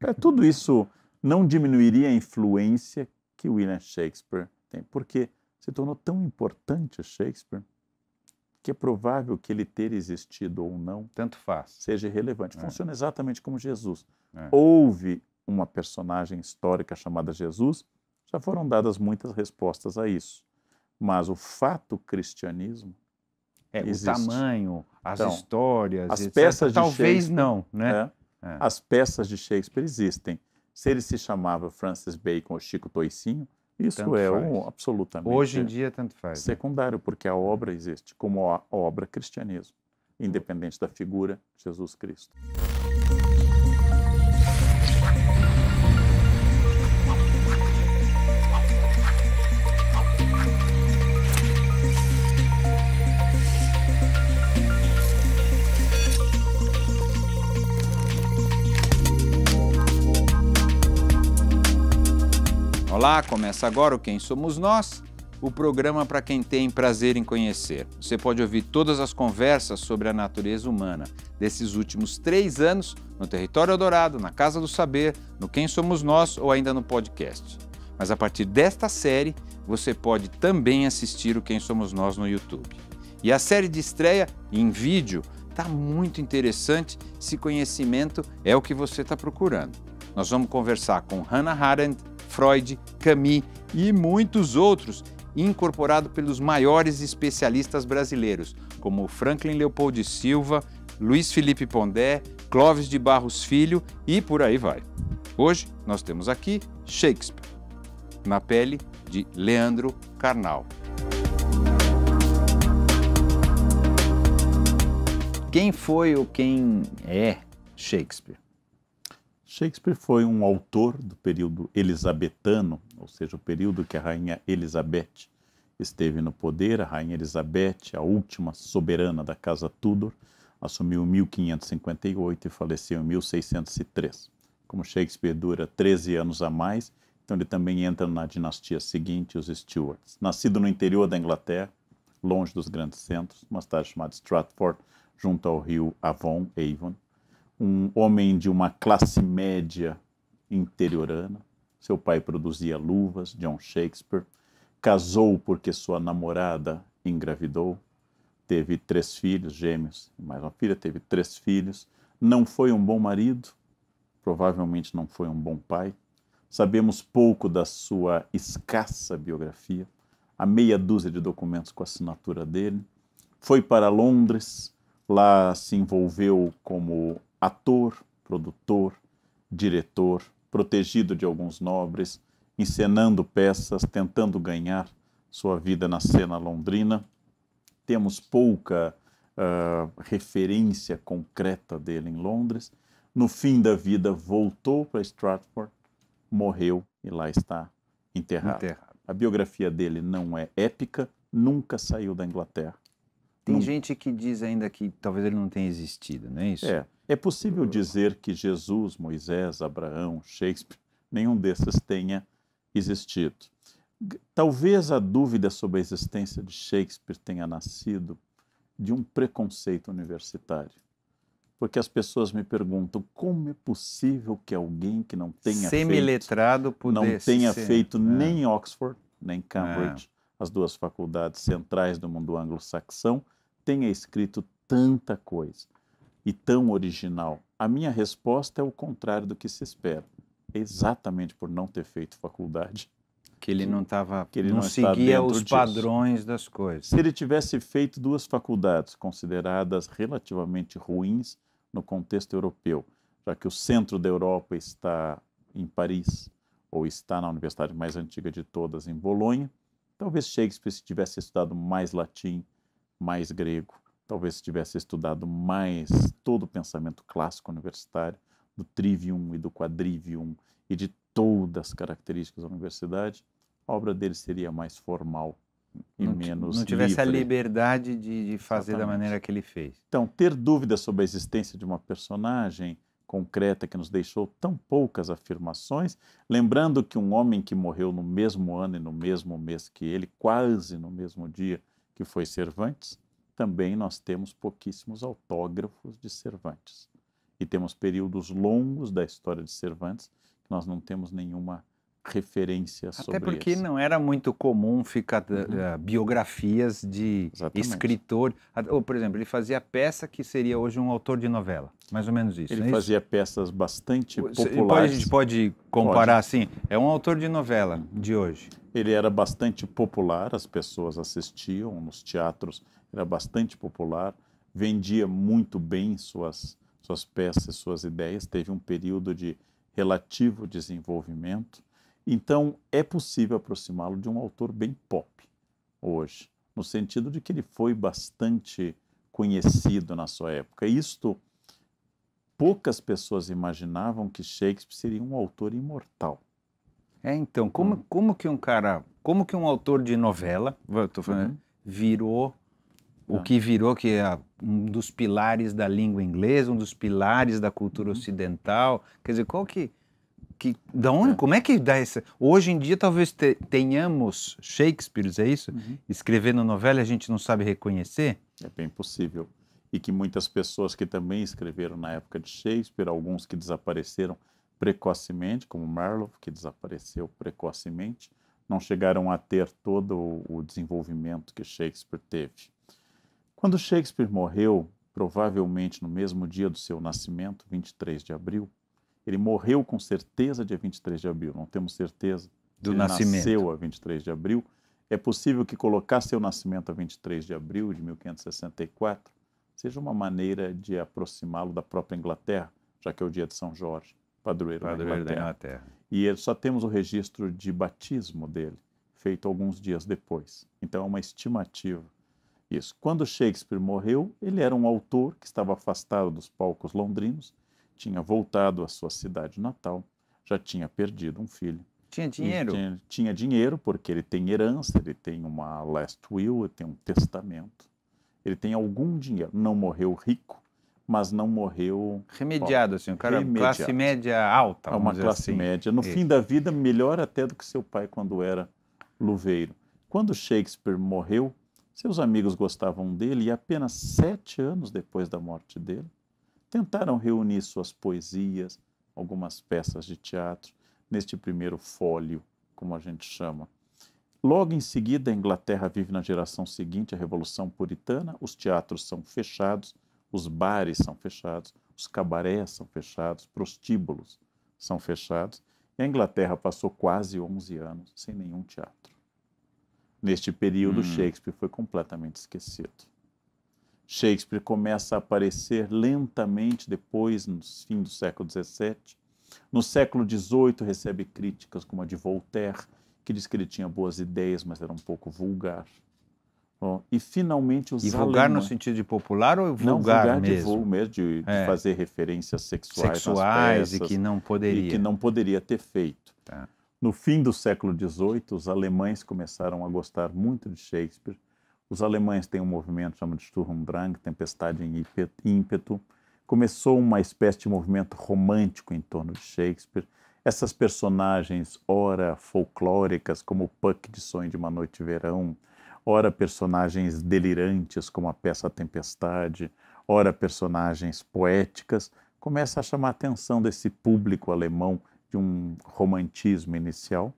É, tudo isso não diminuiria a influência que William Shakespeare tem, porque se tornou tão importante Shakespeare que é provável que ele ter existido ou não, tanto faz, seja relevante. É. Funciona é. exatamente como Jesus. É. Houve uma personagem histórica chamada Jesus, já foram dadas muitas respostas a isso. Mas o fato cristianismo é, existe. o tamanho, as então, histórias, as etc. peças de talvez não, né? É. É. As peças de Shakespeare existem. Se ele se chamava Francis Bacon ou Chico Toicinho, isso tanto é um, absolutamente. Hoje em dia, tanto faz. Né? Secundário, né? porque a obra existe como a obra cristianismo, hum. independente da figura de Jesus Cristo. Olá, começa agora o Quem Somos Nós, o programa para quem tem prazer em conhecer. Você pode ouvir todas as conversas sobre a natureza humana desses últimos três anos no Território Dourado, na Casa do Saber, no Quem Somos Nós ou ainda no podcast. Mas a partir desta série, você pode também assistir o Quem Somos Nós no YouTube. E a série de estreia em vídeo está muito interessante se conhecimento é o que você está procurando. Nós vamos conversar com Hannah Arendt, Freud, Camus e muitos outros, incorporado pelos maiores especialistas brasileiros, como Franklin Leopoldo Silva, Luiz Felipe Pondé, Clóvis de Barros Filho e por aí vai. Hoje nós temos aqui Shakespeare, na pele de Leandro Carnal. Quem foi ou quem é Shakespeare? Shakespeare foi um autor do período elisabetano, ou seja, o período que a rainha Elizabeth esteve no poder. A rainha Elizabeth, a última soberana da casa Tudor, assumiu em 1558 e faleceu em 1603. Como Shakespeare dura 13 anos a mais, então ele também entra na dinastia seguinte, os Stuarts. Nascido no interior da Inglaterra, longe dos grandes centros, uma cidade chamada Stratford, junto ao rio Avon, Avon, um homem de uma classe média interiorana. Seu pai produzia luvas, John Shakespeare. Casou porque sua namorada engravidou. Teve três filhos, gêmeos, mais uma filha, teve três filhos. Não foi um bom marido, provavelmente não foi um bom pai. Sabemos pouco da sua escassa biografia, a meia dúzia de documentos com a assinatura dele. Foi para Londres, lá se envolveu como ator, produtor, diretor, protegido de alguns nobres, encenando peças, tentando ganhar sua vida na cena londrina. Temos pouca uh, referência concreta dele em Londres. No fim da vida, voltou para Stratford, morreu e lá está enterrado. enterrado. A biografia dele não é épica, nunca saiu da Inglaterra. Tem não... gente que diz ainda que talvez ele não tenha existido, não é isso? É. É possível dizer que Jesus, Moisés, Abraão, Shakespeare, nenhum desses tenha existido. Talvez a dúvida sobre a existência de Shakespeare tenha nascido de um preconceito universitário. Porque as pessoas me perguntam como é possível que alguém que não tenha semiletrado feito, não tenha ser, feito né? nem Oxford, nem é. Cambridge, é. as duas faculdades centrais do mundo anglo-saxão, tenha escrito tanta coisa e tão original? A minha resposta é o contrário do que se espera, exatamente por não ter feito faculdade. Que ele não estava, que ele não, não seguia os disso. padrões das coisas. Se ele tivesse feito duas faculdades consideradas relativamente ruins no contexto europeu, já que o centro da Europa está em Paris ou está na universidade mais antiga de todas, em Bolonha, talvez Shakespeare tivesse estudado mais latim, mais grego, talvez se tivesse estudado mais todo o pensamento clássico universitário, do trivium e do quadrivium e de todas as características da universidade, a obra dele seria mais formal e não, menos Não tivesse livre. a liberdade de, de fazer Exatamente. da maneira que ele fez. Então, ter dúvidas sobre a existência de uma personagem concreta que nos deixou tão poucas afirmações, lembrando que um homem que morreu no mesmo ano e no mesmo mês que ele, quase no mesmo dia que foi Cervantes, também nós temos pouquíssimos autógrafos de Cervantes. E temos períodos longos da história de Cervantes que nós não temos nenhuma referência Até sobre Até porque esse. não era muito comum ficar eh, uhum. uh, biografias de Exatamente. escritor. Ou, por exemplo, ele fazia peça que seria hoje um autor de novela. Mais ou menos isso. Ele é fazia isso? peças bastante populares. Pode, a gente pode comparar pode. assim: é um autor de novela uhum. de hoje. Ele era bastante popular, as pessoas assistiam nos teatros era bastante popular, vendia muito bem suas, suas peças, suas ideias, teve um período de relativo desenvolvimento. Então, é possível aproximá-lo de um autor bem pop hoje, no sentido de que ele foi bastante conhecido na sua época. Isto, poucas pessoas imaginavam que Shakespeare seria um autor imortal. É, então, como, hum. como que um cara, como que um autor de novela, falando, uhum. virou o ah. que virou que é um dos pilares da língua inglesa, um dos pilares da cultura uhum. ocidental. Quer dizer, qual que que da onde, é. como é que dá essa? Hoje em dia talvez te, tenhamos Shakespeare, é isso? Uhum. Escrevendo novela a gente não sabe reconhecer? É bem possível. E que muitas pessoas que também escreveram na época de Shakespeare, alguns que desapareceram precocemente, como Marlowe, que desapareceu precocemente, não chegaram a ter todo o desenvolvimento que Shakespeare teve. Quando Shakespeare morreu, provavelmente no mesmo dia do seu nascimento, 23 de abril, ele morreu com certeza dia 23 de abril, não temos certeza. Do ele nascimento. nasceu a 23 de abril. É possível que colocar seu nascimento a 23 de abril de 1564 seja uma maneira de aproximá-lo da própria Inglaterra, já que é o dia de São Jorge, padroeiro, padroeiro da, Inglaterra. da Inglaterra. E só temos o registro de batismo dele, feito alguns dias depois. Então é uma estimativa isso. Quando Shakespeare morreu, ele era um autor que estava afastado dos palcos londrinos, tinha voltado à sua cidade natal, já tinha perdido um filho. Tinha dinheiro? Tinha, tinha, dinheiro, porque ele tem herança, ele tem uma last will, ele tem um testamento. Ele tem algum dinheiro. Não morreu rico, mas não morreu. Remediado, assim, um cara remediado. classe média alta. É uma classe assim. média. No Isso. fim da vida, melhor até do que seu pai quando era luveiro. Quando Shakespeare morreu, seus amigos gostavam dele e apenas sete anos depois da morte dele, tentaram reunir suas poesias, algumas peças de teatro, neste primeiro fólio, como a gente chama. Logo em seguida, a Inglaterra vive na geração seguinte a Revolução Puritana, os teatros são fechados, os bares são fechados, os cabarés são fechados, prostíbulos são fechados, e a Inglaterra passou quase 11 anos sem nenhum teatro. Neste período, hum. Shakespeare foi completamente esquecido. Shakespeare começa a aparecer lentamente depois, no fim do século XVII. No século XVIII, recebe críticas como a de Voltaire, que diz que ele tinha boas ideias, mas era um pouco vulgar. Oh, e finalmente os E vulgar no sentido de popular ou vulgar, não, vulgar mesmo? De, voo, mesmo, de, é. fazer referências sexuais, sexuais peças, e que não poderia e que não poderia ter feito. Tá. No fim do século XVIII, os alemães começaram a gostar muito de Shakespeare. Os alemães têm um movimento chamado Sturmdrang, Tempestade em Ímpeto. Começou uma espécie de movimento romântico em torno de Shakespeare. Essas personagens, ora folclóricas, como o Puck de Sonho de uma Noite de Verão, ora personagens delirantes, como a peça Tempestade, ora personagens poéticas, começa a chamar a atenção desse público alemão de um romantismo inicial.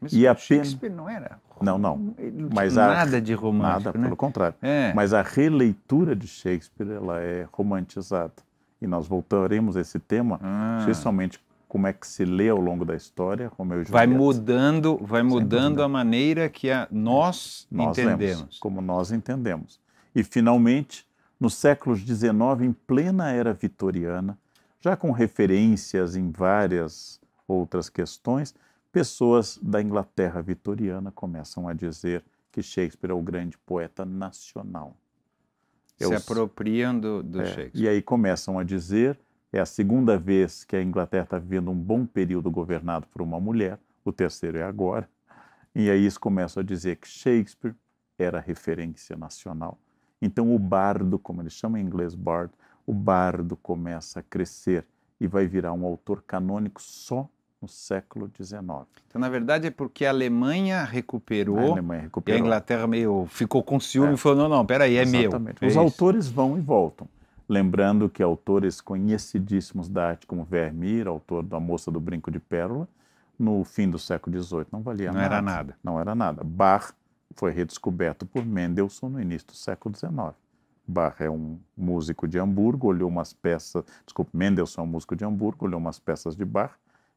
Mas e apenas... Shakespeare não era? Não, não. não Mas nada a... de romântico, Nada, né? pelo contrário. É. Mas a releitura de Shakespeare ela é romantizada. E nós voltaremos a esse tema, ah. especialmente como é que se lê ao longo da história, Romeu e Vai mudando, vai mudando a maneira que a nós, nós entendemos. Lemos, como nós entendemos. E finalmente, nos séculos XIX, em plena era vitoriana, já com referências em várias outras questões, pessoas da Inglaterra vitoriana começam a dizer que Shakespeare é o grande poeta nacional. Se apropriando apropriam do, do é, Shakespeare. E aí começam a dizer, é a segunda vez que a Inglaterra está vivendo um bom período governado por uma mulher, o terceiro é agora, e aí eles começam a dizer que Shakespeare era referência nacional. Então o bardo, como ele chama em inglês bard, o bardo começa a crescer e vai virar um autor canônico só no século XIX. Então, na verdade, é porque a Alemanha recuperou, a Alemanha recuperou. e a Inglaterra meio ficou com ciúme é. e falou, não, não, peraí, é Exatamente. meu. Os é autores vão e voltam. Lembrando que autores conhecidíssimos da arte, como Vermeer, autor da Moça do Brinco de Pérola, no fim do século XVIII não valia não nada. Não era nada. Não era nada. Bach foi redescoberto por Mendelssohn no início do século XIX. Bach é um músico de Hamburgo, olhou umas peças, desculpe, Mendelssohn é um músico de Hamburgo, olhou umas peças de Bach,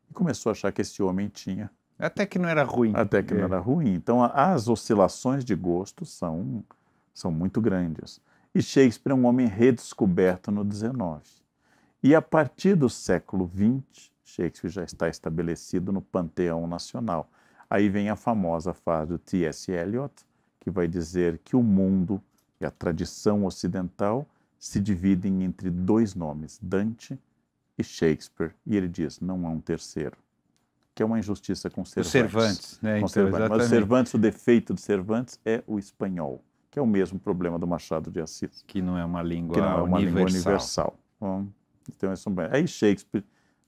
e começou a achar que esse homem tinha. Até que não era ruim. Até que é. não era ruim. Então, as oscilações de gosto são, são muito grandes. E Shakespeare é um homem redescoberto no 19. E a partir do século XX, Shakespeare já está estabelecido no panteão nacional. Aí vem a famosa frase do T.S. Eliot, que vai dizer que o mundo e a tradição ocidental se dividem entre dois nomes, Dante e Shakespeare. E ele diz: não há um terceiro. Que é uma injustiça com Cervantes. O Cervantes, né? Com então, Cervantes. Mas o Cervantes, o defeito de Cervantes é o espanhol, que é o mesmo problema do Machado de Assis. Que não é uma língua que não é uma universal. Língua universal. Bom, então, é Aí Shakespeare,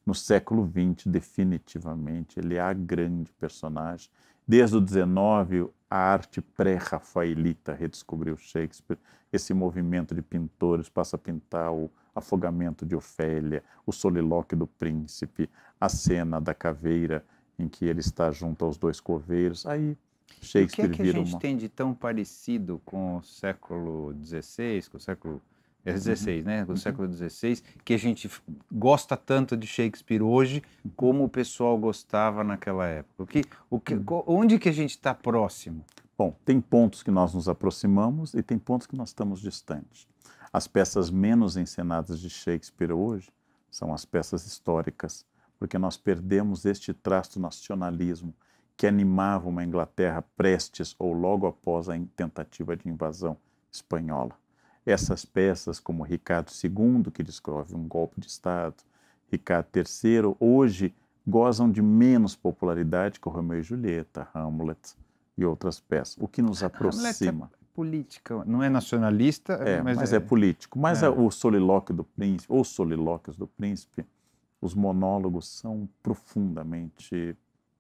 no século XX, definitivamente, ele é a grande personagem. Desde o XIX, a arte pré-rafaelita redescobriu Shakespeare. Esse movimento de pintores passa a pintar o, afogamento de Ofélia, o solilóquio do príncipe, a cena da caveira em que ele está junto aos dois coveiros. Aí Shakespeare vira O que, é que a gente uma... tem de tão parecido com o século XVI, com o século... XVI, é uhum. né? Com o uhum. século XVI, que a gente gosta tanto de Shakespeare hoje uhum. como o pessoal gostava naquela época. O que, o que, Onde que a gente está próximo? Bom, tem pontos que nós nos aproximamos e tem pontos que nós estamos distantes. As peças menos encenadas de Shakespeare hoje são as peças históricas, porque nós perdemos este traço nacionalismo que animava uma Inglaterra prestes ou logo após a tentativa de invasão espanhola. Essas peças, como Ricardo II, que descreve um golpe de Estado, Ricardo III, hoje gozam de menos popularidade que o Romeu e Julieta, Hamlet e outras peças, o que nos é aproxima política, não é nacionalista, é, mas, mas é... é... político. Mas é. o solilóquio do príncipe, ou solilóquios do príncipe, os monólogos são profundamente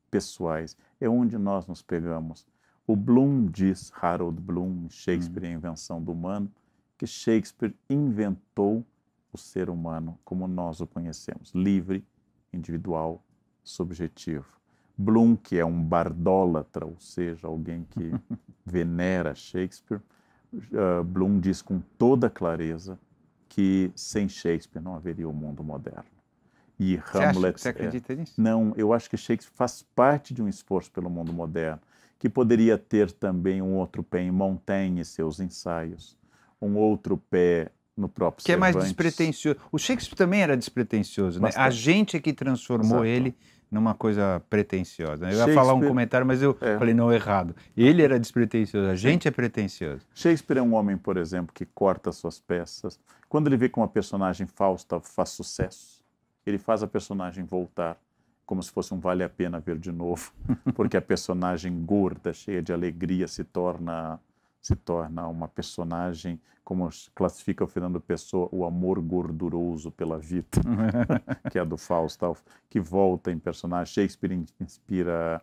pessoais. É onde nós nos pegamos. O Bloom diz, Harold Bloom, Shakespeare hum. a invenção do humano, que Shakespeare inventou o ser humano como nós o conhecemos, livre, individual, subjetivo. Bloom, que é um bardólatra, ou seja, alguém que venera Shakespeare, uh, ah, Bloom diz com toda clareza que sem Shakespeare não haveria o um mundo moderno. E Hamlet. Você, acha, você é acredita é, nisso? Não, eu acho que Shakespeare faz parte de um esforço pelo mundo moderno, que poderia ter também um outro pé em Montaigne e seus ensaios, um outro pé no próprio Que Cervantes. é mais despretensioso. O Shakespeare também era despretensioso, né? A gente é que transformou Exato. ele numa coisa pretensiosa. Eu ia falar um comentário, mas eu é. falei, não, errado. Ele era despretensioso, a gente é pretensioso. Shakespeare é um homem, por exemplo, que corta suas peças. Quando ele vê que uma personagem Fausta faz sucesso, ele faz a personagem voltar, como se fosse um vale a pena ver de novo, porque a personagem gorda, cheia de alegria, se torna se torna uma personagem, como classifica o Fernando Pessoa, o amor gorduroso pela vida, que é do Fausto que volta em personagem. Shakespeare inspira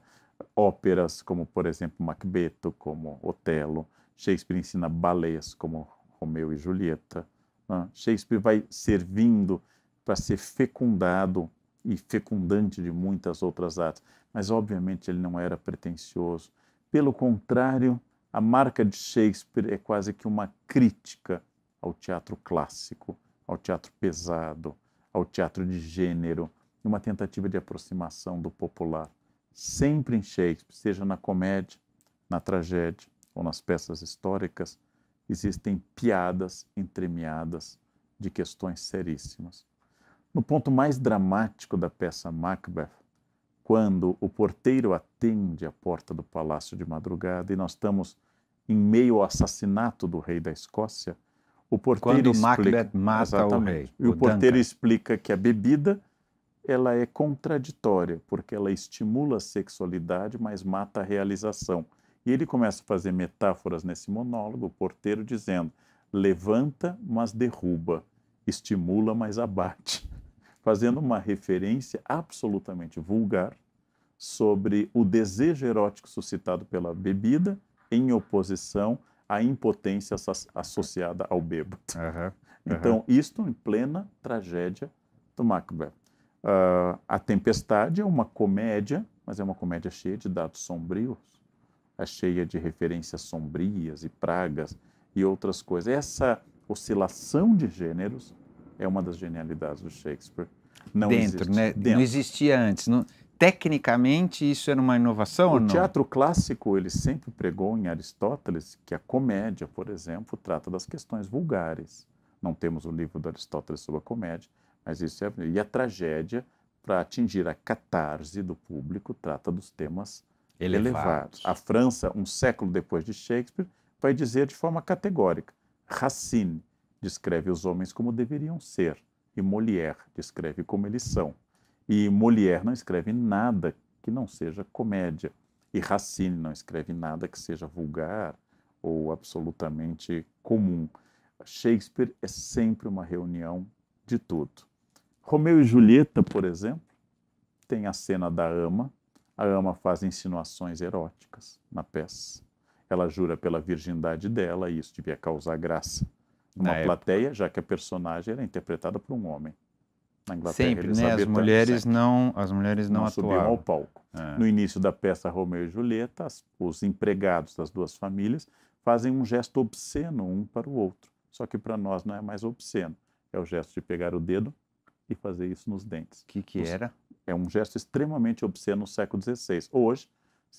óperas como, por exemplo, Macbeth, como Otelo. Shakespeare ensina balés como Romeu e Julieta. Né? Shakespeare vai servindo para ser fecundado e fecundante de muitas outras artes. Mas, obviamente, ele não era pretensioso. Pelo contrário, a marca de Shakespeare é quase que uma crítica ao teatro clássico, ao teatro pesado, ao teatro de gênero, uma tentativa de aproximação do popular. Sempre em Shakespeare, seja na comédia, na tragédia ou nas peças históricas, existem piadas entremeadas de questões seríssimas. No ponto mais dramático da peça Macbeth, quando o porteiro atende a porta do palácio de madrugada e nós estamos em meio ao assassinato do rei da Escócia, o porteiro quando explica, Macbeth mata exatamente, o rei. E o, o porteiro Duncan. explica que a bebida ela é contraditória, porque ela estimula a sexualidade, mas mata a realização. E ele começa a fazer metáforas nesse monólogo, o porteiro dizendo: levanta, mas derruba, estimula, mas abate fazendo uma referência absolutamente vulgar sobre o desejo erótico suscitado pela bebida em oposição à impotência associada ao bebo. Uhum, uhum. Então, isto em plena tragédia do Macbeth. Uh, a Tempestade é uma comédia, mas é uma comédia cheia de dados sombrios, é cheia de referências sombrias e pragas e outras coisas. Essa oscilação de gêneros é uma das genialidades do Shakespeare não dentro, existe. né? Dentro. Não existia antes. Não... Tecnicamente, isso era uma inovação o ou não? O teatro clássico, ele sempre pregou em Aristóteles que a comédia, por exemplo, trata das questões vulgares. Não temos o livro de Aristóteles sobre a comédia, mas isso é... E a tragédia, para atingir a catarse do público, trata dos temas elevados. elevados. A França, um século depois de Shakespeare, vai dizer de forma categórica, Racine descreve os homens como deveriam ser e Molière descreve como eles são. E Molière não escreve nada que não seja comédia. E Racine não escreve nada que seja vulgar ou absolutamente comum. Shakespeare é sempre uma reunião de tudo. Romeu e Julieta, por exemplo, tem a cena da ama. A ama faz insinuações eróticas na peça. Ela jura pela virgindade dela e isso devia causar graça uma plateia, já que a personagem era interpretada por um homem. Na Inglaterra, sempre, né? As mulheres sempre. não, as mulheres não, não ao palco. É. No início da peça Romeu e Julieta, as, os empregados das duas famílias fazem um gesto obsceno um para o outro. Só que para nós não é mais obsceno. É o gesto de pegar o dedo e fazer isso nos dentes. O que, que os, era? É um gesto extremamente obsceno no século XVI. Hoje,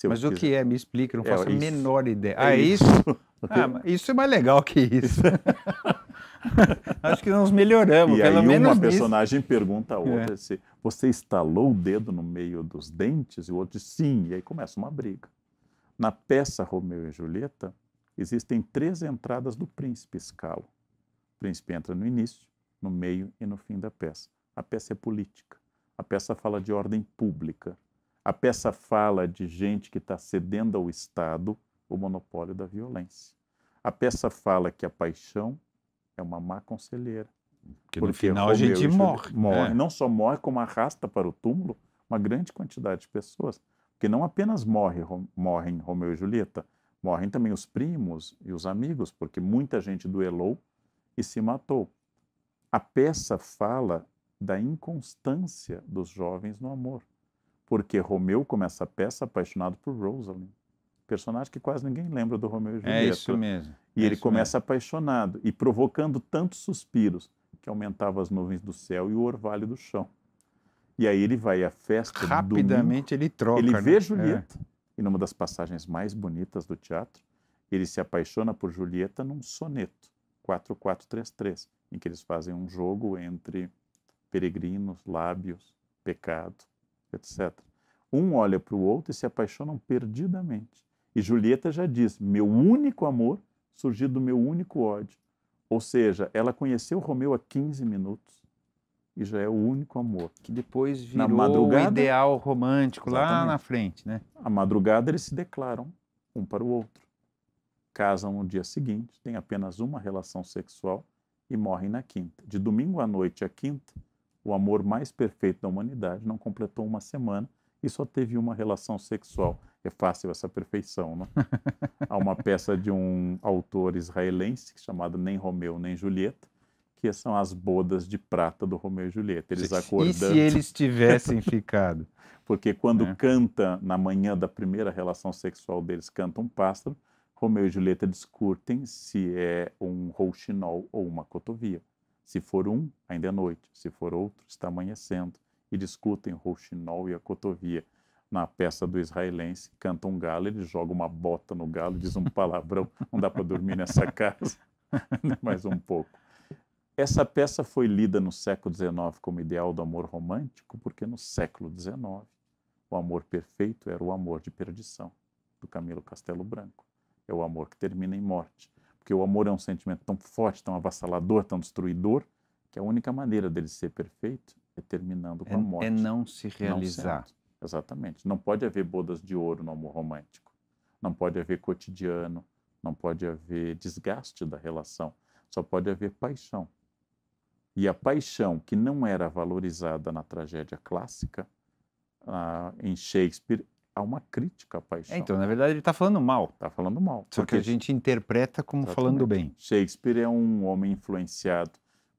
mas o que é? Me explica, não é, faço é, a menor ideia. É ah, é isso? isso? Ah, isso é mais legal que isso. Acho que nós melhoramos, e pelo aí menos. Uma personagem pergunta a é. outra é. se você estalou o dedo no meio dos dentes, e o outro diz sim, e aí começa uma briga. Na peça Romeu e Julieta, existem três entradas do príncipe escalo. O príncipe entra no início, no meio e no fim da peça. A peça é política. A peça fala de ordem pública. A peça fala de gente que está cedendo ao Estado o monopólio da violência. A peça fala que a paixão é uma má conselheira. Porque, porque no final Romeu a gente morre. Né? morre. Não só morre, como arrasta para o túmulo uma grande quantidade de pessoas. Porque não apenas morre, morrem Romeu e Julieta, morrem também os primos e os amigos, porque muita gente duelou e se matou. A peça fala da inconstância dos jovens no amor. Porque Romeu começa a peça apaixonado por Rosalind. Personagem que quase ninguém lembra do Romeu e é Julieta. É isso mesmo. E é ele começa mesmo. apaixonado e provocando tantos suspiros que aumentava as nuvens do céu e o orvalho do chão. E aí ele vai à festa. Rapidamente domingo, ele troca. Ele né? vê é. Julieta. É. E numa das passagens mais bonitas do teatro, ele se apaixona por Julieta num soneto, 4433, em que eles fazem um jogo entre peregrinos, lábios, pecado etc. Um olha para o outro e se apaixonam perdidamente. E Julieta já diz: meu único amor surgiu do meu único ódio. Ou seja, ela conheceu Romeu há 15 minutos e já é o único amor. Que depois virou o ideal romântico lá na frente, né? A madrugada eles se declaram um para o outro. Casam no dia seguinte, têm apenas uma relação sexual e morrem na quinta. De domingo à noite à quinta, o amor mais perfeito da humanidade, não completou uma semana e só teve uma relação sexual. É fácil essa perfeição, não? Né? Há uma peça de um autor israelense chamado Nem Romeu Nem Julieta, que são as bodas de prata do Romeu e Julieta. Eles acordando. E se eles tivessem ficado? Porque quando é. canta na manhã da primeira relação sexual deles, canta um pássaro, Romeu e Julieta discutem se é um rouxinol ou uma cotovia. Se for um, ainda é noite, se for outro, está amanhecendo. E discutem rouxinol e a cotovia. Na peça do israelense, canta um galo, ele joga uma bota no galo, diz um palavrão, não dá para dormir nessa casa, mais um pouco. Essa peça foi lida no século XIX como ideal do amor romântico, porque no século XIX o amor perfeito era o amor de perdição, do Camilo Castelo Branco. É o amor que termina em morte porque o amor é um sentimento tão forte, tão avassalador, tão destruidor, que a única maneira dele ser perfeito é terminando com é, a é morte. É não se realizar. Não Exatamente. Não pode haver bodas de ouro no amor romântico. Não pode haver cotidiano. Não pode haver desgaste da relação. Só pode haver paixão. E a paixão que não era valorizada na tragédia clássica, ah, em Shakespeare, Há uma crítica à paixão. É, então, na verdade, ele está falando mal. Está falando mal. Só porque... que a gente interpreta como Exatamente. falando bem. Shakespeare é um homem influenciado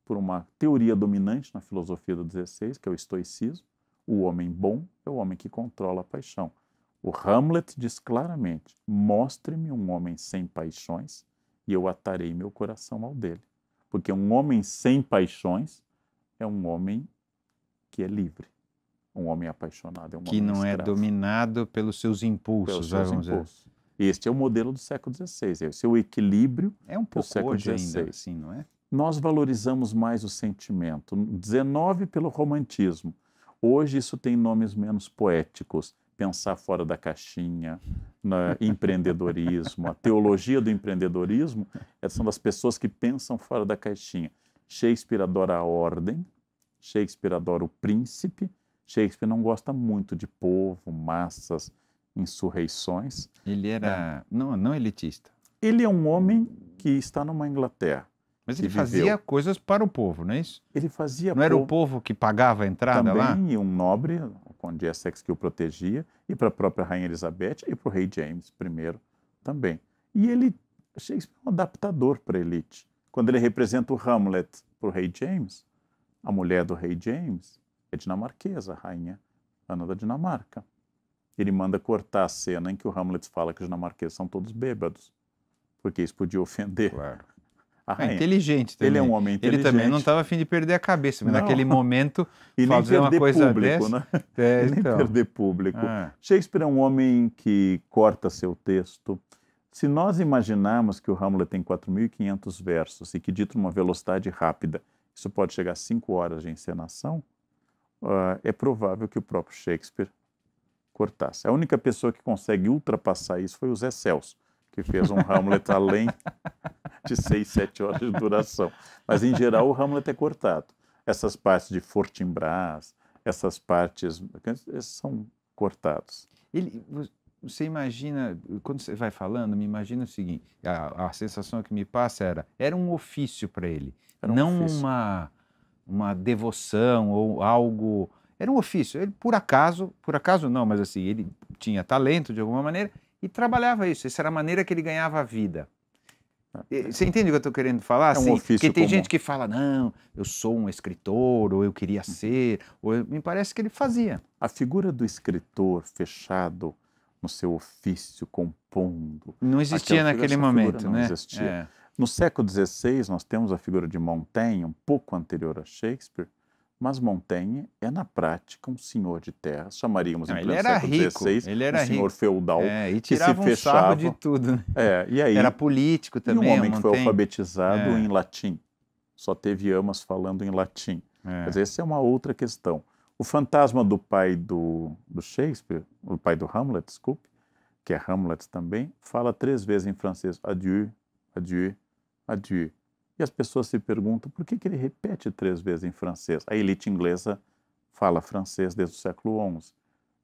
por uma teoria dominante na filosofia do 16, que é o estoicismo. O homem bom é o homem que controla a paixão. O Hamlet diz claramente: mostre-me um homem sem paixões e eu atarei meu coração ao dele. Porque um homem sem paixões é um homem que é livre. Um homem apaixonado é um Que não é escravo. é dominado pelos seus impulsos, pelos né, seus impulsos. Dizer. Este é o modelo do século XVI, esse é o equilíbrio é um pouco do século hoje XVI. Ainda assim, não é? Nós valorizamos mais o sentimento, 19 pelo romantismo. Hoje isso tem nomes menos poéticos, pensar fora da caixinha, né, empreendedorismo, a teologia do empreendedorismo eh, são das pessoas que pensam fora da caixinha. Shakespeare adora a ordem, Shakespeare adora o príncipe, Shakespeare não gosta muito de povo, massas, insurreições. Ele era é. não, não elitista. Ele é um homem que está numa Inglaterra. Mas ele fazia viveu. coisas para o povo, não é isso? Ele fazia. Não era o povo que pagava a entrada Também, lá? Também um nobre, o conde Essex que o protegia, e para a própria rainha Elizabeth e para o rei James I também. E ele Shakespeare é um adaptador para a elite. Quando ele representa o Hamlet para o rei James, a mulher do rei James é dinamarquesa, rainha Ana da Dinamarca. Ele manda cortar a cena em que o Hamlet fala que os dinamarqueses são todos bêbados, porque isso podia ofender claro. É inteligente também. Ele é um homem inteligente. Ele também não estava afim de perder a cabeça, mas não. naquele momento e fazer uma coisa público, dessa... Né? É, e nem então. perder público. Ah. Shakespeare é um homem que corta seu texto. Se nós imaginarmos que o Hamlet tem 4.500 versos e que dita uma velocidade rápida, isso pode chegar a 5 horas de encenação, uh, é provável que o próprio Shakespeare cortasse. A única pessoa que consegue ultrapassar isso foi o Zé Celso, que fez um Hamlet além de 6, 7 horas de duração. Mas, em geral, o Hamlet é cortado. Essas partes de Fortinbras, essas partes são cortados. Ele, você imagina, quando você vai falando, me imagina o seguinte: a, a sensação que me passa era, era um ofício para ele, um não ofício. uma uma devoção ou algo. Era um ofício. Ele, por acaso, por acaso não, mas assim, ele tinha talento de alguma maneira e trabalhava isso. Essa era a maneira que ele ganhava a vida. É. Você entende o que eu estou querendo falar? É um assim, ofício Porque tem comum. gente que fala, não, eu sou um escritor, ou eu queria hum. ser, ou eu... me parece que ele fazia. A figura do escritor fechado no seu ofício, compondo. Não existia naquele momento, né? Não existia. É. No século XVI, nós temos a figura de Montaigne, um pouco anterior a Shakespeare, mas Montaigne é, na prática, um senhor de terra, Chamaríamos, em pleno século XVI, ele era um senhor rico. feudal é, e que se fechava. Um de tudo. Né? É, e aí, era político também. E um homem que foi alfabetizado é. em latim. Só teve amas falando em latim. É. Mas essa é uma outra questão. O fantasma do pai do, do Shakespeare, o pai do Hamlet, desculpe, que é Hamlet também, fala três vezes em francês adieu, adieu, adieu. E as pessoas se perguntam por que, que ele repete três vezes em francês. A elite inglesa fala francês desde o século XI.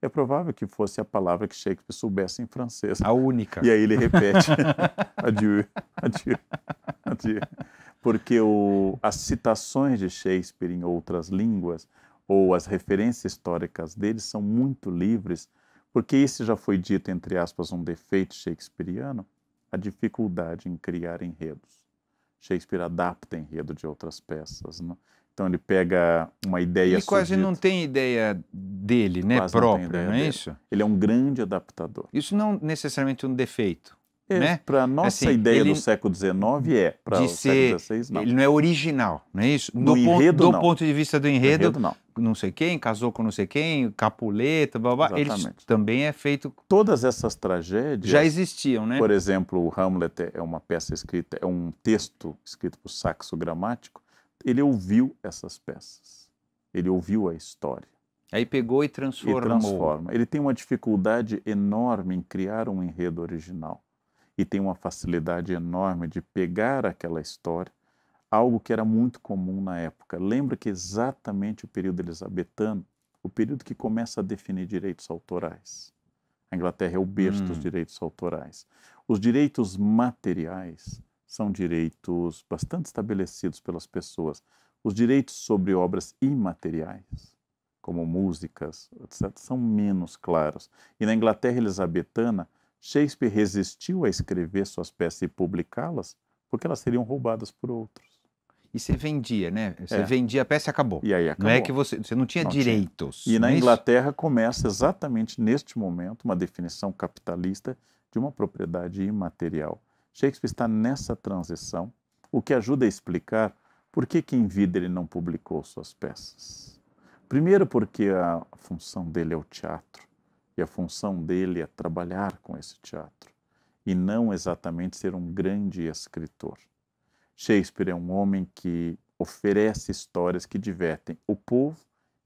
É provável que fosse a palavra que Shakespeare soubesse em francês. A única. E aí ele repete: adieu, adieu, adieu. Porque o, as citações de Shakespeare em outras línguas ou as referências históricas dele são muito livres, porque esse já foi dito, entre aspas, um defeito shakespeariano, a dificuldade em criar enredos. Shakespeare adapta enredo de outras peças. Né? Então ele pega uma ideia. Ele quase não tem ideia dele, né? Quase não, não é dele. isso? Ele é um grande adaptador. Isso não é necessariamente um defeito. É, né? Para a nossa assim, ideia ele, do século XIX é, para o ser, século XVI não. Ele não é original, não é isso? Do, enredo, ponto, do não. ponto de vista do enredo, enredo, não. não sei quem, casou com não sei quem, Capuleta, blá, blá, Exatamente. ele também é feito... Todas essas tragédias... Já existiam, né? Por exemplo, o Hamlet é uma peça escrita, é um texto escrito por Saxo Gramático, ele ouviu essas peças, ele ouviu a história. Aí pegou e transformou. E transforma. Ele tem uma dificuldade enorme em criar um enredo original e tem uma facilidade enorme de pegar aquela história, algo que era muito comum na época. Lembra que exatamente o período elisabetano, o período que começa a definir direitos autorais. A Inglaterra é o berço hum. dos direitos autorais. Os direitos materiais são direitos bastante estabelecidos pelas pessoas. Os direitos sobre obras imateriais, como músicas, etc., são menos claros. E na Inglaterra elisabetana, Shakespeare resistiu a escrever suas peças e publicá-las porque elas seriam roubadas por outros. E você vendia, né? Você é. vendia a peça e acabou. E aí acabou. Não é que você, você não tinha não direitos. Tinha. E na é Inglaterra isso? começa exatamente neste momento uma definição capitalista de uma propriedade imaterial. Shakespeare está nessa transição, o que ajuda a explicar por que, que em vida ele não publicou suas peças. Primeiro, porque a função dele é o teatro. E a função dele é trabalhar com esse teatro e não exatamente ser um grande escritor. Shakespeare é um homem que oferece histórias que divertem o povo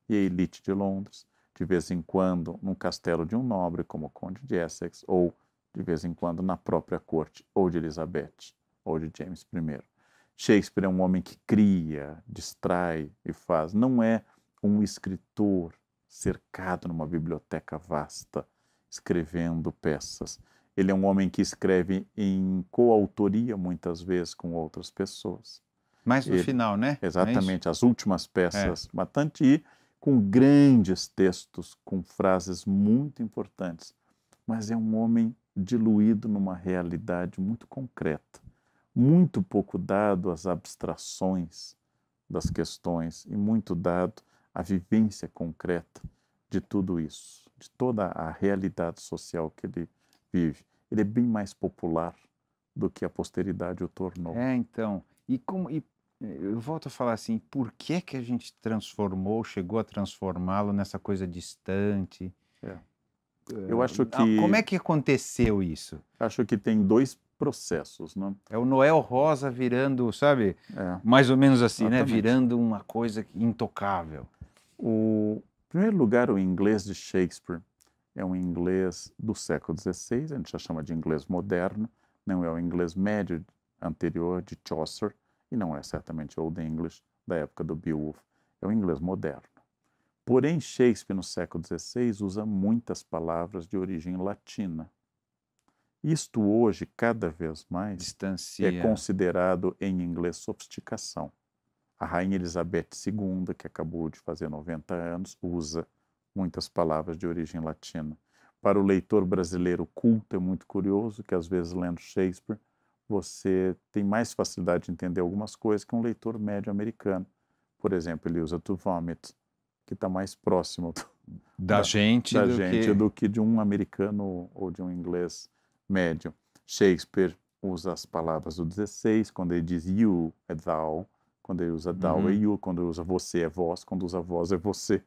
e a elite de Londres, de vez em quando num castelo de um nobre como o Conde de Essex, ou de vez em quando na própria corte, ou de Elizabeth, ou de James I. Shakespeare é um homem que cria, distrai e faz, não é um escritor cercado numa biblioteca vasta, escrevendo peças. Ele é um homem que escreve em coautoria muitas vezes com outras pessoas. Mas no Ele, final, né? É Exatamente, é as últimas peças. É. Matanti, com grandes textos, com frases muito importantes. Mas é um homem diluído numa realidade muito concreta, muito pouco dado às abstrações das questões e muito dado a vivência concreta de tudo isso, de toda a realidade social que ele vive. Ele é bem mais popular do que a posteridade o tornou. É, então. E como e eu volto a falar assim, por que que a gente transformou, chegou a transformá-lo nessa coisa distante? É. é eu acho ah, que Como é que aconteceu isso? Acho que tem dois processos, não? Né? É o Noel Rosa virando, sabe? É. Mais ou menos assim, né? Exatamente. né? Virando uma coisa intocável. O primeiro lugar, o inglês de Shakespeare é um inglês do século XVI, a gente já chama de inglês moderno, não é o inglês médio anterior de Chaucer e não é certamente Old English da época do Beowulf, é o inglês moderno. Porém, Shakespeare no século XVI usa muitas palavras de origem latina. Isto hoje, cada vez mais, é Distancia. é considerado em inglês sofisticação. A rainha Elizabeth II, que acabou de fazer 90 anos, usa muitas palavras de origem latina. Para o leitor brasileiro culto, é muito curioso que, às vezes, lendo Shakespeare, você tem mais facilidade de entender algumas coisas que um leitor médio americano. Por exemplo, ele usa to vomit, que está mais próximo da, da gente, da do, gente que... do que de um americano ou de um inglês médio. Shakespeare usa as palavras do 16, quando ele diz you, é thou, quando ele usa thou é uhum. e you, quando ele usa você é vós, quando usa vós é você.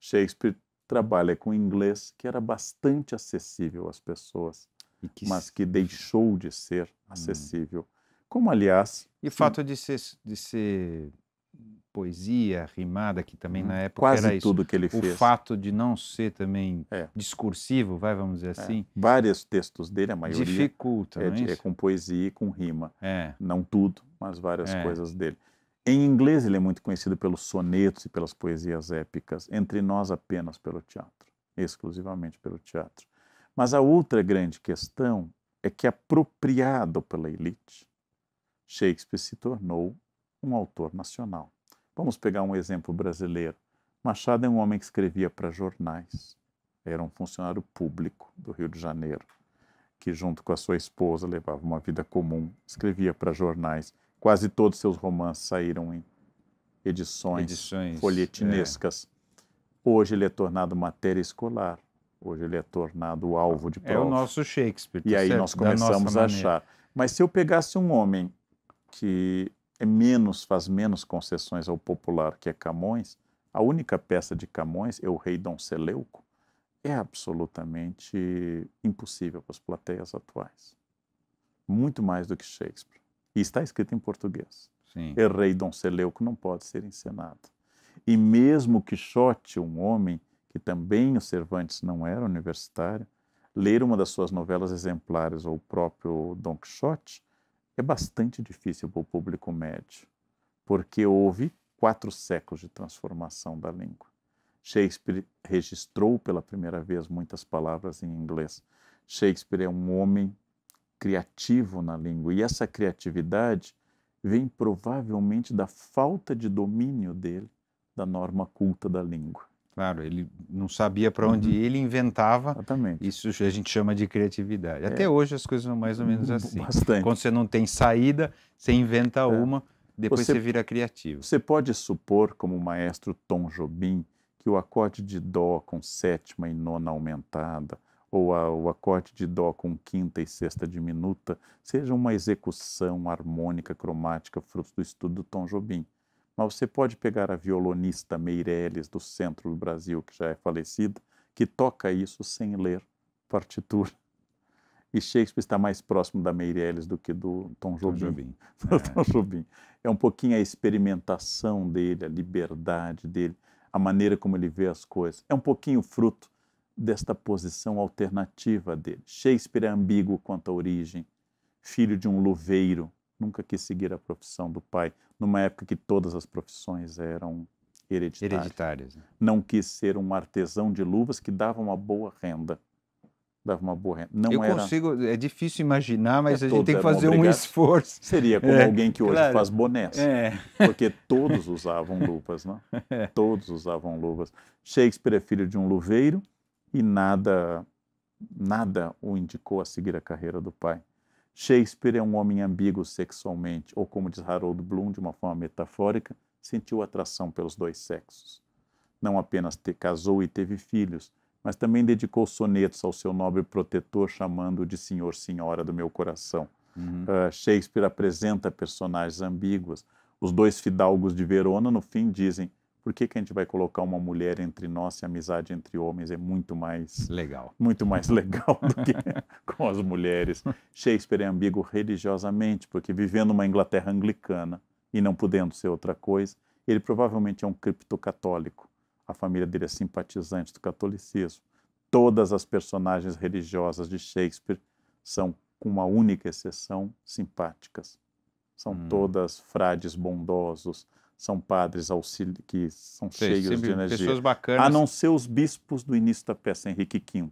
Shakespeare trabalha com inglês que era bastante acessível às pessoas, que... mas que deixou de ser hum. acessível. Uhum. Como, aliás. E o fato de ser, de ser poesia rimada, que também hum, na época Quase era isso. tudo que ele o fez. O fato de não ser também é. discursivo, vai, vamos dizer é. assim. Vários textos dele, a maioria. Dificulta, é, é, é com poesia e com rima. É. Não tudo, mas várias coisas dele. Em inglês, ele é muito conhecido pelos sonetos e pelas poesias épicas, entre nós apenas pelo teatro, exclusivamente pelo teatro. Mas a outra grande questão é que, apropriado pela elite, Shakespeare se tornou um autor nacional. Vamos pegar um exemplo brasileiro. Machado é um homem que escrevia para jornais. Era um funcionário público do Rio de Janeiro, que, junto com a sua esposa, levava uma vida comum, escrevia para jornais Quase todos seus romances saíram em edições, edições folhetinescas. É. Hoje ele é tornado matéria escolar. Hoje ele é tornado alvo de prova. É, é o nosso Shakespeare. E tá aí certo? nós começamos a achar. Mas se eu pegasse um homem que é menos faz menos concessões ao popular que é Camões, a única peça de Camões é o Rei Dom Seleuco, é absolutamente impossível para as plateias atuais. Muito mais do que Shakespeare. E está escrito em português. Sim. É rei Dom Seleuco, não pode ser encenado. E mesmo Quixote, um homem que também o Cervantes não era universitário, ler uma das suas novelas exemplares ou o próprio Dom Quixote é bastante difícil para o público médio, porque houve quatro séculos de transformação da língua. Shakespeare registrou pela primeira vez muitas palavras em inglês. Shakespeare é um homem criativo na língua. E essa criatividade vem provavelmente da falta de domínio dele da norma culta da língua. Claro, ele não sabia para onde uhum. ele inventava. Exatamente. Isso a gente chama de criatividade. É. Até hoje as coisas são mais ou menos uhum. assim. Bastante. Quando você não tem saída, você inventa é. uma, depois você, você vira criativo. Você pode supor, como o maestro Tom Jobim, que o acorde de dó com sétima e nona aumentada, ou a, o acorde de Dó com quinta e sexta diminuta seja uma execução harmônica cromática fruto do estudo do Tom Jobim. Mas você pode pegar a violonista Meireles, do centro do Brasil, que já é falecida, que toca isso sem ler partitura. E Shakespeare está mais próximo da Meireles do que do Tom Jobim. Tom Jobim. É. Tom Jobim. é um pouquinho a experimentação dele, a liberdade dele, a maneira como ele vê as coisas. É um pouquinho fruto desta posição alternativa dele. Shakespeare é ambíguo quanto à origem, filho de um luveiro, nunca quis seguir a profissão do pai, numa época que todas as profissões eram hereditárias. hereditárias né? Não quis ser um artesão de luvas que dava uma boa renda. Dava uma boa renda. Não Eu era... consigo, é difícil imaginar, mas é, a gente tem que é fazer obrigado. um esforço. Seria como é, alguém que hoje claro. faz bonés, é. porque todos usavam luvas, não? É? É. Todos usavam luvas. Shakespeare é filho de um luveiro, e nada nada o indicou a seguir a carreira do pai. Shakespeare é um homem ambíguo sexualmente, ou como diz Harold Bloom de uma forma metafórica, sentiu atração pelos dois sexos. Não apenas te casou e teve filhos, mas também dedicou sonetos ao seu nobre protetor, chamando-o de Senhor Senhora do meu coração. Uhum. Uh, Shakespeare apresenta personagens ambíguos. Os dois fidalgos de Verona, no fim, dizem: por que, que a gente vai colocar uma mulher entre nós se a amizade entre homens é muito mais legal, muito mais legal do que com as mulheres? Shakespeare é ambíguo religiosamente, porque vivendo uma Inglaterra anglicana e não podendo ser outra coisa, ele provavelmente é um criptocatólico. A família dele é simpatizante do catolicismo. Todas as personagens religiosas de Shakespeare são, com uma única exceção, simpáticas. São hum. todas frades bondosos, são padres auxili... que são cheios de energia. Pessoas bacanas. A não ser os bispos do início da peça, Henrique V,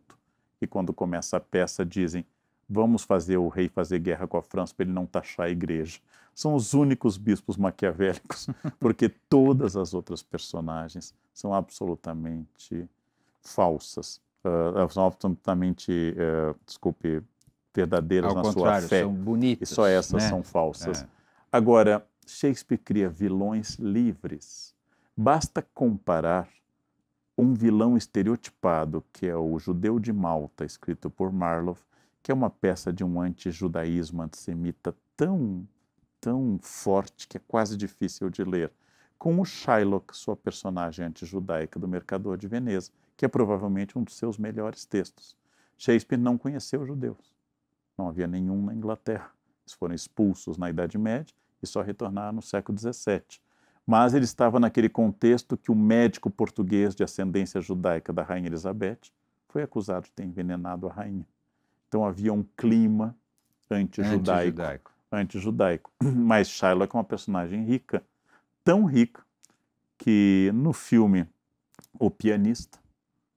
que quando começa a peça dizem vamos fazer o rei fazer guerra com a França para ele não taxar a igreja. São os únicos bispos maquiavélicos, porque todas as outras personagens são absolutamente falsas, uh, são absolutamente, uh, desculpe, verdadeiras Ao na sua fé. São bonitas. E só essas né? são falsas. É. Agora, Shakespeare cria vilões livres. Basta comparar um vilão estereotipado, que é o Judeu de Malta, escrito por Marlowe, que é uma peça de um antijudaísmo antissemita tão, tão forte que é quase difícil de ler, com o Shylock, sua personagem antijudaica do Mercador de Veneza, que é provavelmente um dos seus melhores textos. Shakespeare não conheceu judeus. Não havia nenhum na Inglaterra. Eles foram expulsos na Idade Média e só retornar no século XVII. Mas ele estava naquele contexto que o um médico português de ascendência judaica da Rainha Elizabeth foi acusado de ter envenenado a rainha. Então havia um clima antijudaico. Antijudaico. antijudaico. Mas Shylock é uma personagem rica, tão rica que no filme O Pianista,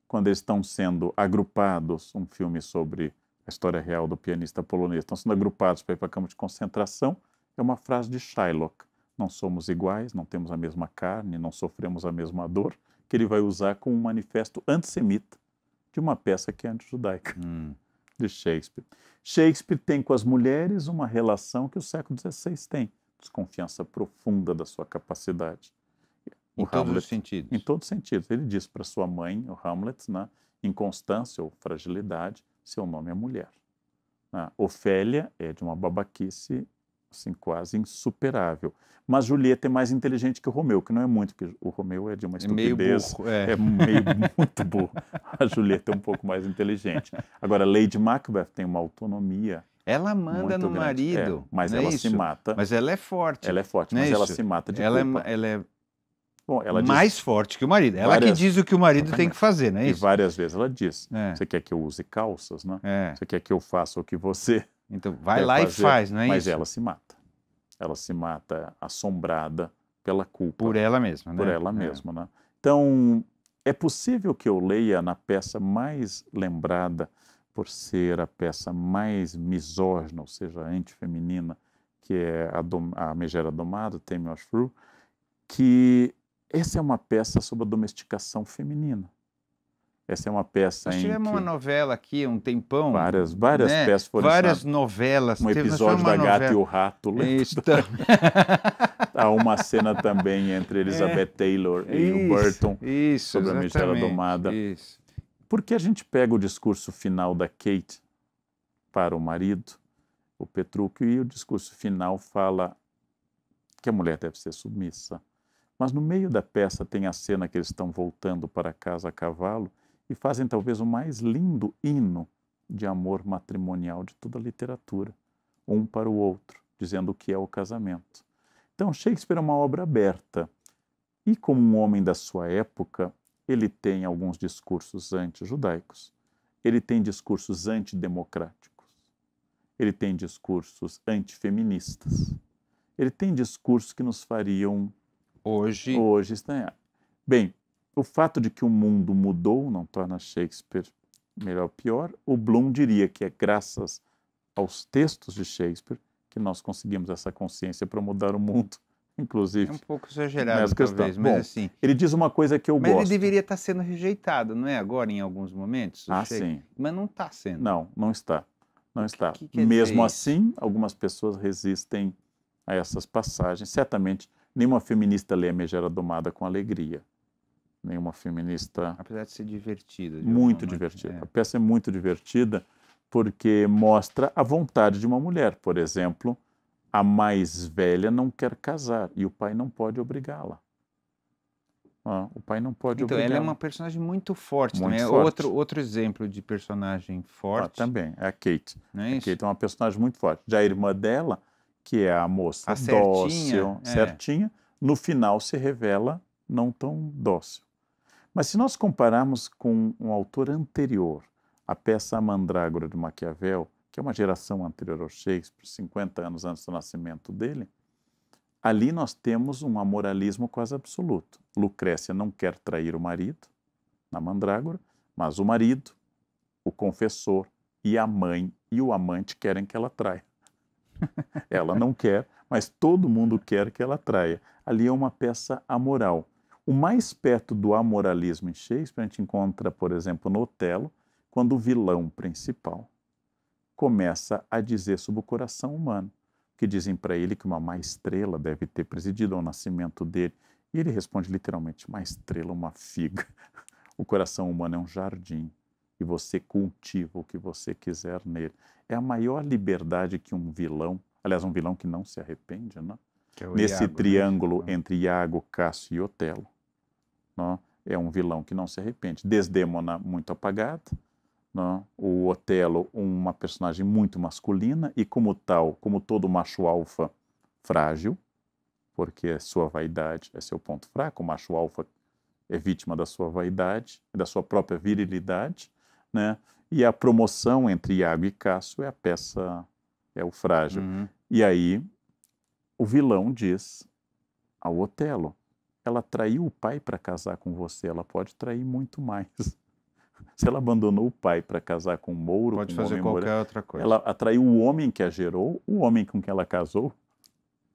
quando eles estão sendo agrupados, um filme sobre a história real do pianista polonês, estão sendo agrupados para ir para a campo de concentração, é uma frase de Shylock. Não somos iguais, não temos a mesma carne, não sofremos a mesma dor, que ele vai usar como um manifesto antissemita de uma peça que é antijudaica, hum. de Shakespeare. Shakespeare tem com as mulheres uma relação que o século XVI tem, desconfiança profunda da sua capacidade. O em Hamlet, todos os sentidos. Em todos os sentidos. Ele diz para sua mãe, o Hamlet, né, inconstância ou fragilidade, seu nome é mulher. Ah, Ofélia é de uma babaquice assim, quase insuperável. Mas Julieta é mais inteligente que o Romeu, que não é muito, porque o Romeu é de uma estupidez. É meio burro, é. é meio muito burro. A Julieta é um pouco mais inteligente. Agora, Lady Macbeth tem uma autonomia. Ela manda muito no grande. marido. É, mas é ela se mata. Mas ela é forte. Ela é forte, é mas ela se mata de ela é culpa. É, ela é Bom, ela mais diz... forte que o marido. Ela várias... que diz o que o marido tem que fazer, não é isso? E várias vezes ela diz. Você quer que eu use calças, né? Você quer que eu faça o que você então, vai é, lá fazer, e é, faz, não é mas isso? Mas ela se mata. Ela se mata assombrada pela culpa. Por ela mesma, né? Por ela é. mesma, né? Então, é possível que eu leia na peça mais lembrada por ser a peça mais misógina, ou seja, antifeminina, que é a, dom, a Megera Domada, Tame Your Shrew, que essa é uma peça sobre a domesticação feminina. Essa é uma peça. Nós tivemos uma novela aqui um tempão. Várias, várias né? peças foram Várias novelas. Um episódio da novela. Gata e o Rato. Isso. Há tá uma cena também entre Elizabeth é. Taylor e isso, o Burton isso, sobre exatamente. a Michelle Domada. Isso. Porque a gente pega o discurso final da Kate para o marido, o Petrúquio, e o discurso final fala que a mulher deve ser submissa. Mas no meio da peça tem a cena que eles estão voltando para casa a cavalo e fazem talvez o mais lindo hino de amor matrimonial de toda a literatura, um para o outro, dizendo o que é o casamento. Então, Shakespeare é uma obra aberta. E como um homem da sua época, ele tem alguns discursos anti-judaicos, ele tem discursos antidemocráticos, ele tem discursos antifeministas, ele tem discursos que nos fariam hoje hoje estranhar. Bem, o fato de que o mundo mudou não torna Shakespeare melhor ou pior. O Bloom diria que é graças aos textos de Shakespeare que nós conseguimos essa consciência para mudar o mundo, inclusive. É um pouco é exagerado, nessa questão. talvez, mas Bom, assim... Ele diz uma coisa que eu mas gosto. Mas ele deveria estar tá sendo rejeitado, não é agora, em alguns momentos? Ah, sim. Mas não está sendo. Não, não está. Não está. Que, Mesmo assim, algumas pessoas resistem a essas passagens. Certamente, nenhuma feminista lê a Megera Domada com alegria nenhuma feminista. Apesar de ser divertida. De muito divertida. É. A peça é muito divertida porque mostra a vontade de uma mulher. Por exemplo, a mais velha não quer casar e o pai não pode obrigá-la. Ah, o pai não pode então, obrigá-la. Então, ela é uma personagem muito forte. Muito é forte. Outro, outro exemplo de personagem ah, forte. Ah, também, é a Kate. Não é a Kate é uma personagem muito forte. Já a irmã dela, que é a moça a dócil, certinha, é. certinha no final se revela não tão dócil. Mas se nós compararmos com um autor anterior, a peça A Mandrágora de Maquiavel, que é uma geração anterior ao Shakespeare, 50 anos antes do nascimento dele, ali nós temos um amoralismo quase absoluto. Lucrécia não quer trair o marido, na Mandrágora, mas o marido, o confessor e a mãe e o amante querem que ela traia. ela não quer, mas todo mundo quer que ela traia. Ali é uma peça amoral. O mais perto do amoralismo em Shakespeare a gente encontra, por exemplo, no Otelo, quando o vilão principal começa a dizer sobre o coração humano, que dizem para ele que uma má estrela deve ter presidido ao nascimento dele, e ele responde literalmente: má estrela, uma figa. O coração humano é um jardim e você cultiva o que você quiser nele. É a maior liberdade que um vilão, aliás, um vilão que não se arrepende, né? É Nesse Iago, né? triângulo né? entre Iago, Cássio e Otelo. Não? É um vilão que não se arrepende. Desdemona, muito apagada. Não? O Otelo, uma personagem muito masculina e, como tal, como todo macho alfa, frágil, porque é sua vaidade é seu ponto fraco. O macho alfa é vítima da sua vaidade, da sua própria virilidade. Né? E a promoção entre Iago e Cássio é a peça, é o frágil. Uhum. E aí o vilão diz ao Otelo: ela traiu o pai para casar com você, ela pode trair muito mais. Se ela abandonou o pai para casar com o Mouro, pode com fazer qualquer outra coisa. Ela atraiu o homem que a gerou, o homem com quem ela casou.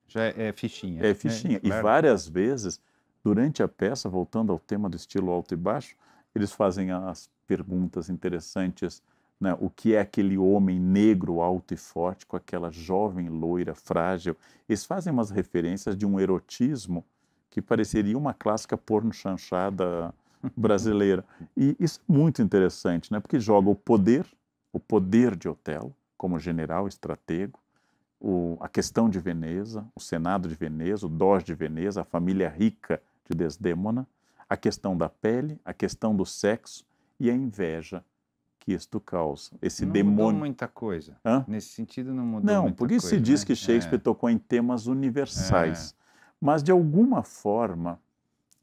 Já é, é fichinha. É fichinha. É, claro. É e várias vezes, durante a peça, voltando ao tema do estilo alto e baixo, eles fazem as perguntas interessantes. Né? O que é aquele homem negro, alto e forte, com aquela jovem loira frágil? Eles fazem umas referências de um erotismo que pareceria uma clássica porno chanchada brasileira. E isso é muito interessante, né? porque joga o poder, o poder de Otelo, como general, estratego, o, a questão de Veneza, o Senado de Veneza, o Dós de Veneza, a família rica de Desdémona, a questão da pele, a questão do sexo e a inveja que isto causa. Esse não demônio. Mudou muita coisa. Hã? Nesse sentido, não mudou. Não, porque se diz né? que Shakespeare é. tocou em temas universais. É. Mas, de alguma forma,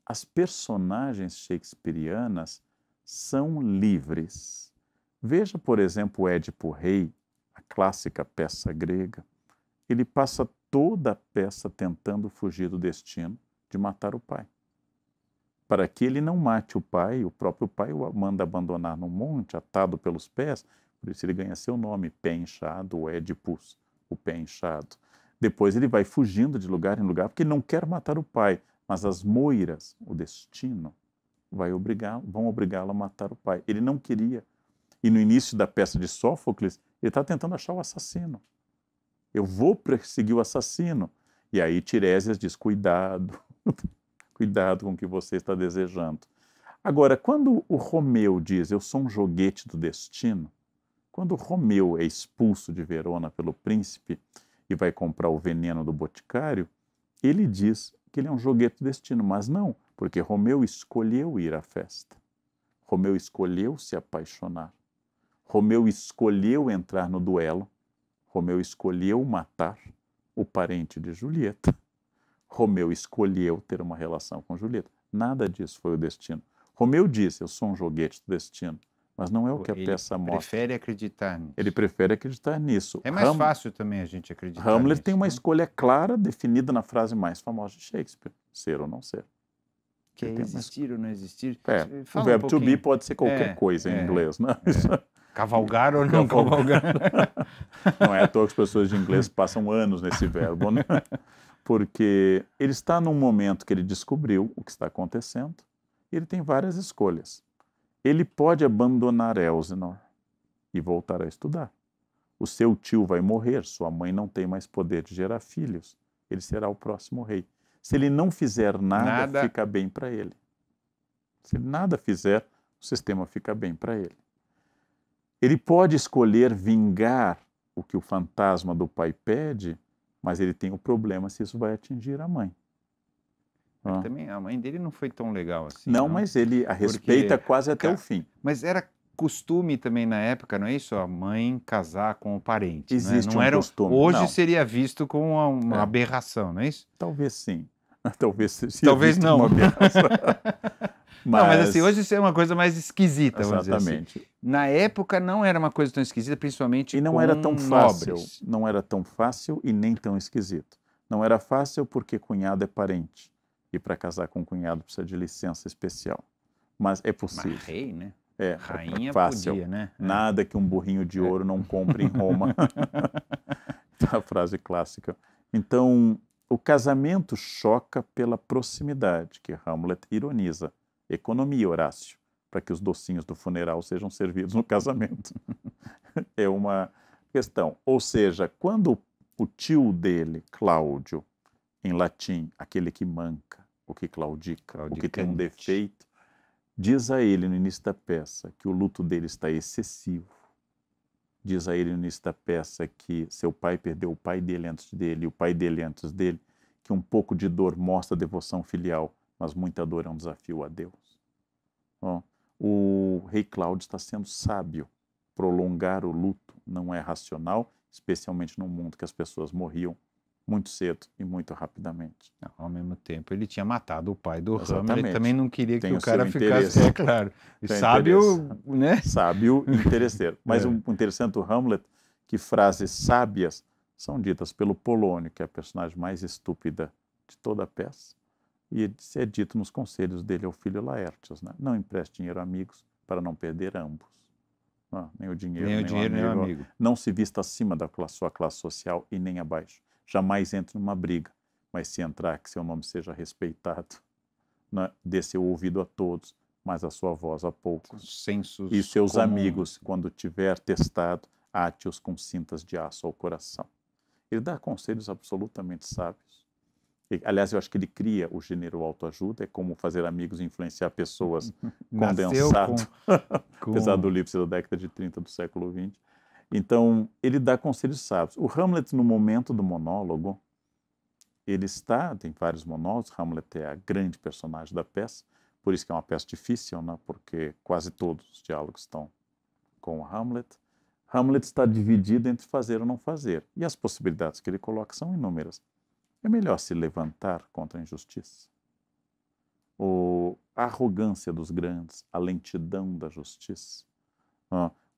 as personagens shakespearianas são livres. Veja, por exemplo, Édipo Rei, a clássica peça grega. Ele passa toda a peça tentando fugir do destino de matar o pai. Para que ele não mate o pai, o próprio pai o manda abandonar no monte, atado pelos pés, por isso ele ganha seu nome, pé inchado, Édipus, o pé inchado. Depois ele vai fugindo de lugar em lugar porque ele não quer matar o pai, mas as moiras, o destino, vai obrigar, vão obrigá-lo a matar o pai. Ele não queria. E no início da peça de Sófocles, ele está tentando achar o assassino. Eu vou perseguir o assassino. E aí Tiresias diz: cuidado, cuidado com o que você está desejando. Agora, quando o Romeu diz: eu sou um joguete do destino, quando Romeu é expulso de Verona pelo príncipe, e vai comprar o veneno do boticário, ele diz que ele é um joguete do destino, mas não, porque Romeu escolheu ir à festa. Romeu escolheu se apaixonar. Romeu escolheu entrar no duelo. Romeu escolheu matar o parente de Julieta. Romeu escolheu ter uma relação com Julieta. Nada disso foi o destino. Romeu disse: Eu sou um joguete do destino. Mas não é o que ele a peça mostra. Ele prefere acreditar nisso. Ele prefere acreditar nisso. É mais Ham... fácil também a gente acreditar Hamlet nisso, tem uma né? escolha clara, definida na frase mais famosa de Shakespeare: ser ou não ser. Que é existir ou não existir. É, Fala o verbo um to be pode ser qualquer é, coisa em é, inglês, né? É. Cavalgar ou não cavalgar. não é à toa que as pessoas de inglês passam anos nesse verbo, né? Porque ele está num momento que ele descobriu o que está acontecendo e ele tem várias escolhas ele pode abandonar Elsinor e voltar a estudar. O seu tio vai morrer, sua mãe não tem mais poder de gerar filhos, ele será o próximo rei. Se ele não fizer nada, nada. fica bem para ele. Se ele nada fizer, o sistema fica bem para ele. Ele pode escolher vingar o que o fantasma do pai pede, mas ele tem o problema se isso vai atingir a mãe. Ah. Também a mãe dele não foi tão legal assim. Não, não? mas ele a respeita Porque, quase até o fim. Mas era costume também na época, não é isso? A mãe casar com o parente. É? Existe não um era, costume. Hoje não. seria visto como uma, uma é. aberração, não é isso? Talvez sim. Talvez seja Talvez não. mas... Não, mas assim, hoje isso é uma coisa mais esquisita, vamos Exatamente. dizer assim. Na época não era uma coisa tão esquisita, principalmente E não era tão fácil, não era tão fácil e nem tão esquisito. Não era fácil porque cunhado é parente. E para casar com um cunhado precisa de licença especial. Mas é possível. Mas rei, né? É, é Rainha é fácil. Podia, né? É. Nada que um burrinho de ouro não compre em Roma. Tá a frase clássica. Então, o casamento choca pela proximidade, que Hamlet ironiza. Economia, Horácio, para que os docinhos do funeral sejam servidos no casamento. é uma questão. Ou seja, quando o tio dele, Cláudio, em latim, aquele que manca, o que claudica, o que tem um defeito, diz a ele no início da peça que o luto dele está excessivo. Diz a ele no início da peça que seu pai perdeu o pai dele antes dele, e o pai dele antes dele, que um pouco de dor mostra devoção filial, mas muita dor é um desafio a Deus. Bom, o rei Cláudio está sendo sábio. Prolongar o luto não é racional, especialmente num mundo que as pessoas morriam muito cedo e muito rapidamente. Não, ao mesmo tempo, ele tinha matado o pai do Exatamente. Hammer, ele também não queria Tem que o, o cara ficasse, é claro. E sábio, interesse. né? Sábio e interesseiro. Mas é. um interessante do Hamlet, que frases sábias são ditas pelo Polônio, que é a personagem mais estúpida de toda a peça, e é dito nos conselhos dele ao filho Laertes, né? não empreste dinheiro a amigos para não perder ambos. Não, ah, nem o dinheiro, nem, nem o dinheiro, amigo. nem o amigo. Não se vista acima da sua classe social e nem abaixo jamais entre numa briga, mas se entrar, que seu nome seja respeitado, é? dê seu ouvido a todos, mas a sua voz a poucos. Sensos e seus comum. amigos, quando tiver testado, ate-os com cintas de aço ao coração. Ele dá conselhos absolutamente sábios. E, aliás, eu acho que ele cria o gênero autoajuda, é como fazer amigos influenciar pessoas condensado, com, com... apesar do livro ser da década de 30 do século 20. Então, ele dá conselhos sábios. O Hamlet, no momento do monólogo, ele está, tem vários monólogos, Hamlet é a grande personagem da peça, por isso que é uma peça difícil, né? porque quase todos os diálogos estão com o Hamlet. Hamlet está dividido entre fazer ou não fazer, e as possibilidades que ele coloca são inúmeras. É melhor se levantar contra a injustiça. a arrogância dos grandes, a lentidão da justiça,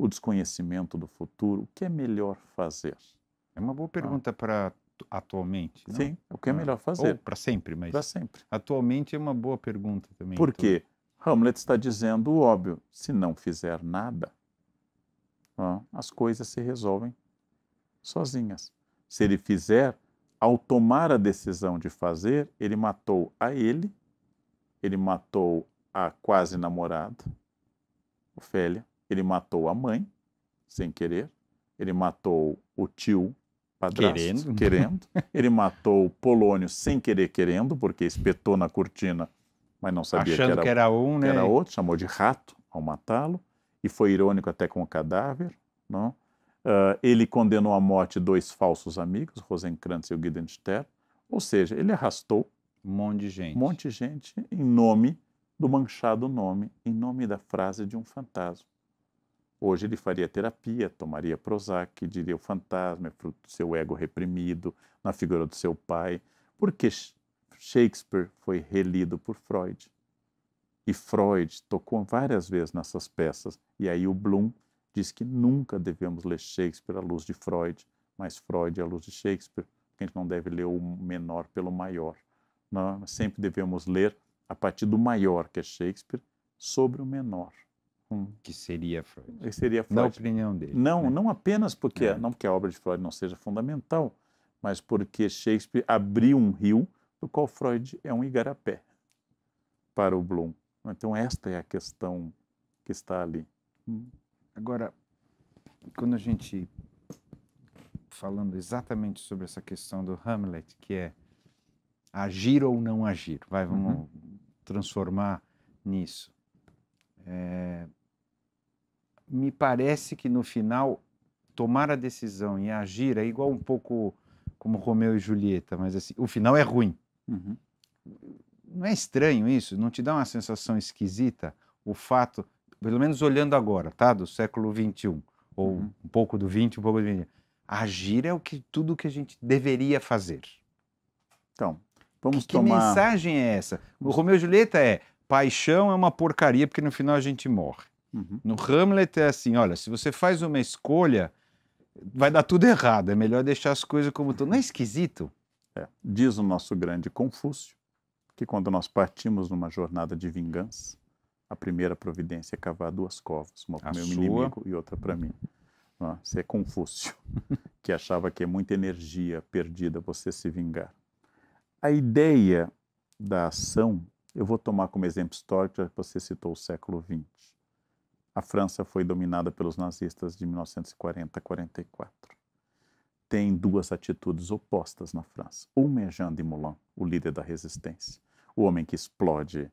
o desconhecimento do futuro, o que é melhor fazer? É uma boa ah. pergunta ah. para atualmente. Não? Sim, o que é ah, melhor fazer. Para sempre, mas. Para sempre. Atualmente é uma boa pergunta também. Por então. quê? Hamlet está dizendo o óbvio: se não fizer nada, ah, as coisas se resolvem sozinhas. Se ele fizer, ao tomar a decisão de fazer, ele matou a ele, ele matou a quase namorada, Ofélia, ele matou a mãe, sem querer. Ele matou o tio, padrasto, querendo. querendo. Ele matou o Polônio sem querer querendo, porque espetou na cortina, mas não sabia que era, que era, um, né? Que era né? outro, chamou de rato ao matá-lo. E foi irônico até com o cadáver, não? Uh, ele condenou à morte dois falsos amigos, Rosenkrantz e o Guidenstern, ou seja, ele arrastou um monte de gente, um monte de gente em nome do manchado nome, em nome da frase de um fantasma. Hoje ele faria terapia, tomaria Prozac, diria o fantasma é fruto do seu ego reprimido, na figura do seu pai, porque Shakespeare foi relido por Freud. E Freud tocou várias vezes nessas peças. E aí o Bloom diz que nunca devemos ler Shakespeare à luz de Freud, mas Freud à luz de Shakespeare, porque a gente não deve ler o menor pelo maior. não? sempre devemos ler a partir do maior, que é Shakespeare, sobre o menor. Hum. Que seria Freud. Que seria Freud. Na opinião dele. Não, né? não apenas porque, é. não porque a obra de Freud não seja fundamental, mas porque Shakespeare abriu um rio do qual Freud é um igarapé para o Bloom. Então esta é a questão que está ali. Hum. Agora, quando a gente falando exatamente sobre essa questão do Hamlet, que é agir ou não agir, vai, vamos uhum. transformar nisso. É, me parece que no final tomar a decisão e agir é igual um pouco como Romeu e Julieta, mas assim, o final é ruim. Uhum. Não é estranho isso? Não te dá uma sensação esquisita o fato, pelo menos olhando agora, tá, do século 21 ou uhum. um pouco do 20, um pouco do 20. Agir é o que tudo que a gente deveria fazer. Então, vamos que, tomar. Que mensagem é essa? O Romeu e Julieta é paixão é uma porcaria porque no final a gente morre. Uhum. No Hamlet é assim: olha, se você faz uma escolha, vai dar tudo errado, é melhor deixar as coisas como estão. Não é esquisito? É. Diz o nosso grande Confúcio que quando nós partimos numa jornada de vingança, a primeira providência é cavar duas covas, uma para o meu sua... inimigo e outra para mim. Você é Confúcio, que achava que é muita energia perdida você se vingar. A ideia da ação, eu vou tomar como exemplo histórico, já que você citou o século XX a França foi dominada pelos nazistas de 1940 a 44. Tem duas atitudes opostas na França. Uma é Jean de Moulin, o líder da resistência, o homem que explode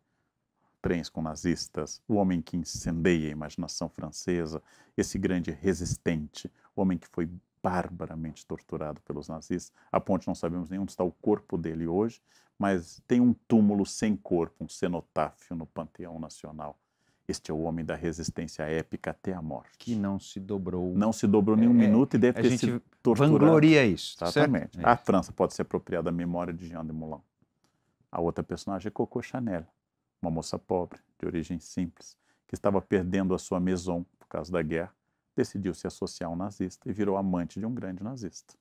trens com nazistas, o homem que incendeia a imaginação francesa, esse grande resistente, o homem que foi barbaramente torturado pelos nazistas, a ponto de não sabemos nem onde está o corpo dele hoje, mas tem um túmulo sem corpo, um cenotáfio no Panteão Nacional este é o homem da resistência épica até a morte. Que não se dobrou. Não se dobrou nem um é, minuto e deve ter gente sido torturado. Vangloria isso. Exatamente. Certo? É a França pode se apropriar da memória de Jean de Moulin. A outra personagem é Coco Chanel, uma moça pobre, de origem simples, que estava perdendo a sua maison por causa da guerra, decidiu se associar ao nazista e virou amante de um grande nazista.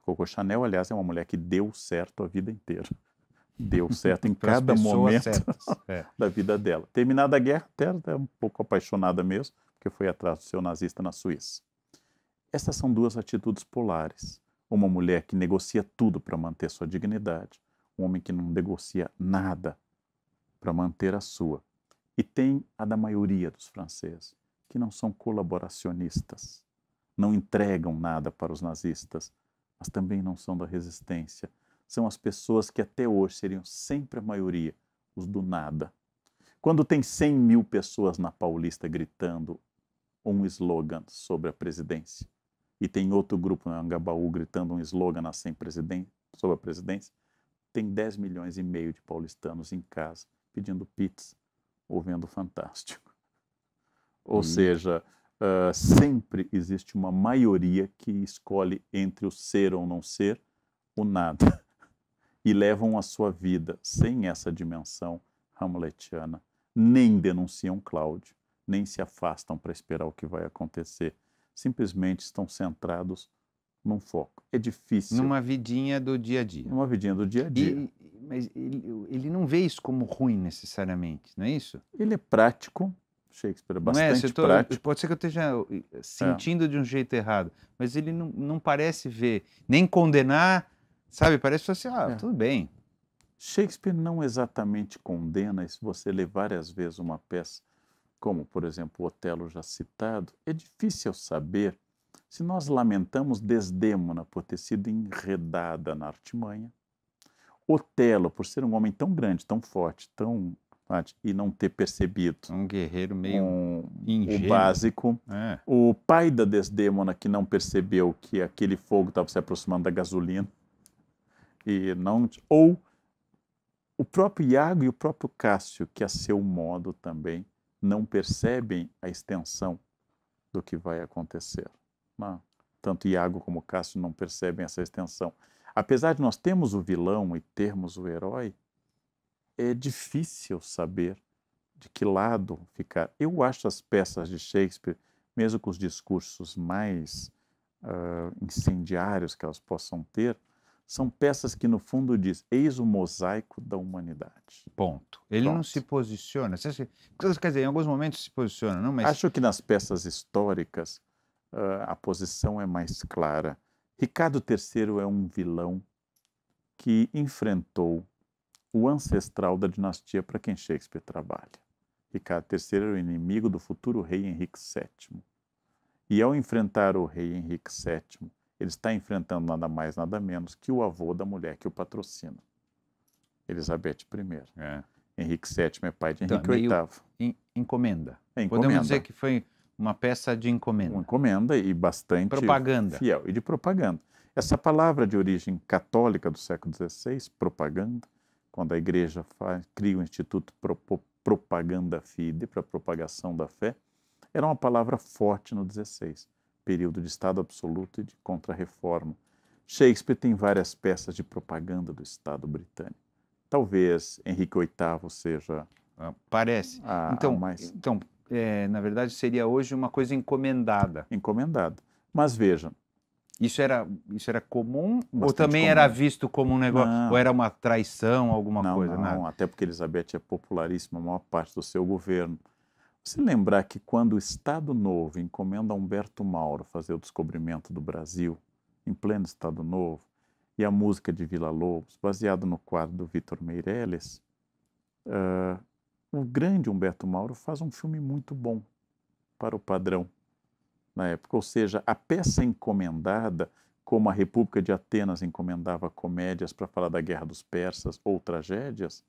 Coco Chanel, aliás, é uma mulher que deu certo a vida inteira deu certo em cada momento é. da vida dela. Terminada a guerra, até é um pouco apaixonada mesmo, porque foi atrás do seu nazista na Suíça. Essas são duas atitudes polares. Uma mulher que negocia tudo para manter sua dignidade, um homem que não negocia nada para manter a sua. E tem a da maioria dos franceses, que não são colaboracionistas, não entregam nada para os nazistas, mas também não são da resistência são as pessoas que até hoje seriam sempre a maioria, os do nada. Quando tem 100 mil pessoas na Paulista gritando um slogan sobre a presidência, e tem outro grupo na Angabaú gritando um slogan assim, sobre a presidência, tem 10 milhões e meio de paulistanos em casa pedindo pizza ou vendo Fantástico. Ou hum. seja, uh, sempre existe uma maioria que escolhe entre o ser ou não ser, o nada e levam a sua vida sem essa dimensão hamletiana, nem denunciam Cláudio, nem se afastam para esperar o que vai acontecer. Simplesmente estão centrados num foco. É difícil. Numa vidinha do dia a dia. Numa vidinha do dia a dia. E, mas ele, ele não vê isso como ruim necessariamente, não é isso? Ele é prático, Shakespeare é bastante não é, tô, prático. Pode ser que eu esteja uh, é. sentindo é. de um jeito errado, mas ele não, não parece ver, nem condenar Sabe, parece assim, ah, é. tudo bem. Shakespeare não exatamente condena se você ler várias vezes uma peça, como, por exemplo, Otelo já citado, é difícil saber se nós lamentamos Desdêmona por ter sido enredada na artimanha, Otelo por ser um homem tão grande, tão forte, tão e não ter percebido. Um guerreiro meio um, ingênuo. O básico. É. O pai da Desdêmona que não percebeu que aquele fogo estava se aproximando da gasolina e não ou o próprio Iago e o próprio Cássio, que a seu modo também não percebem a extensão do que vai acontecer. Não. Né? Tanto Iago como Cássio não percebem essa extensão. Apesar de nós termos o vilão e termos o herói, é difícil saber de que lado ficar. Eu acho as peças de Shakespeare, mesmo com os discursos mais uh, incendiários que elas possam ter, são peças que, no fundo, diz: eis o mosaico da humanidade. Ponto. Ele não se posiciona. Então, quer dizer, em alguns momentos se posiciona, não? Mas... Acho que nas peças históricas uh, a posição é mais clara. Ricardo III é um vilão que enfrentou o ancestral da dinastia para quem Shakespeare trabalha. Ricardo III era é o inimigo do futuro rei Henrique VII. E ao enfrentar o rei Henrique VII, ele está enfrentando nada mais, nada menos que o avô da mulher que o patrocina, Elizabeth I. É. Henrique VII é pai de então, Henrique VIII. Encomenda. É, encomenda. Podemos dizer que foi uma peça de encomenda. Uma encomenda e bastante propaganda. fiel. E de propaganda. Essa palavra de origem católica do século XVI, propaganda, quando a igreja faz, cria o Instituto Pro, Pro, Propaganda Fide, para propagação da fé, era uma palavra forte no XVI período de Estado absoluto e de contra-reforma, Shakespeare tem várias peças de propaganda do Estado britânico. Talvez Henrique VIII seja. Ah, parece. A, então, a mais... então é, na verdade, seria hoje uma coisa encomendada. Encomendada. Mas veja, isso era, isso era comum ou também comum. era visto como um negócio? Não. Ou era uma traição, alguma não, coisa? Não, nada. até porque Elizabeth é popularíssima a maior parte do seu governo. Se lembrar que quando o Estado Novo encomenda a Humberto Mauro fazer o descobrimento do Brasil, em pleno Estado Novo, e a música de Vila Lobos, baseado no quadro do Vitor Meirelles, uh, o grande Humberto Mauro faz um filme muito bom para o padrão na época. Ou seja, a peça encomendada, como a República de Atenas encomendava comédias para falar da Guerra dos Persas ou tragédias,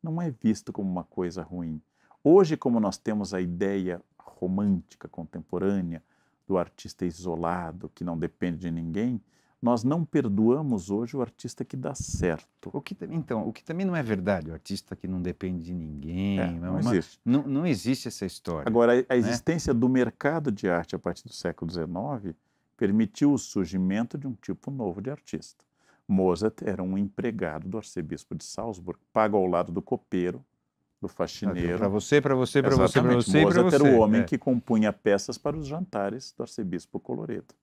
não é vista como uma coisa ruim Hoje, como nós temos a ideia romântica contemporânea do artista isolado, que não depende de ninguém, nós não perdoamos hoje o artista que dá certo. O que, então, o que também não é verdade, o artista que não depende de ninguém. É, não, é uma, existe. Não, não, existe essa história. Agora, a, a né? existência do mercado de arte a partir do século XIX permitiu o surgimento de um tipo novo de artista. Mozart era um empregado do arcebispo de Salzburg, pago ao lado do copeiro, do ah, faxineiro. Para você, para você, para você, para você, para você. era o homem é. que compunha peças para os jantares do arcebispo Coloredo.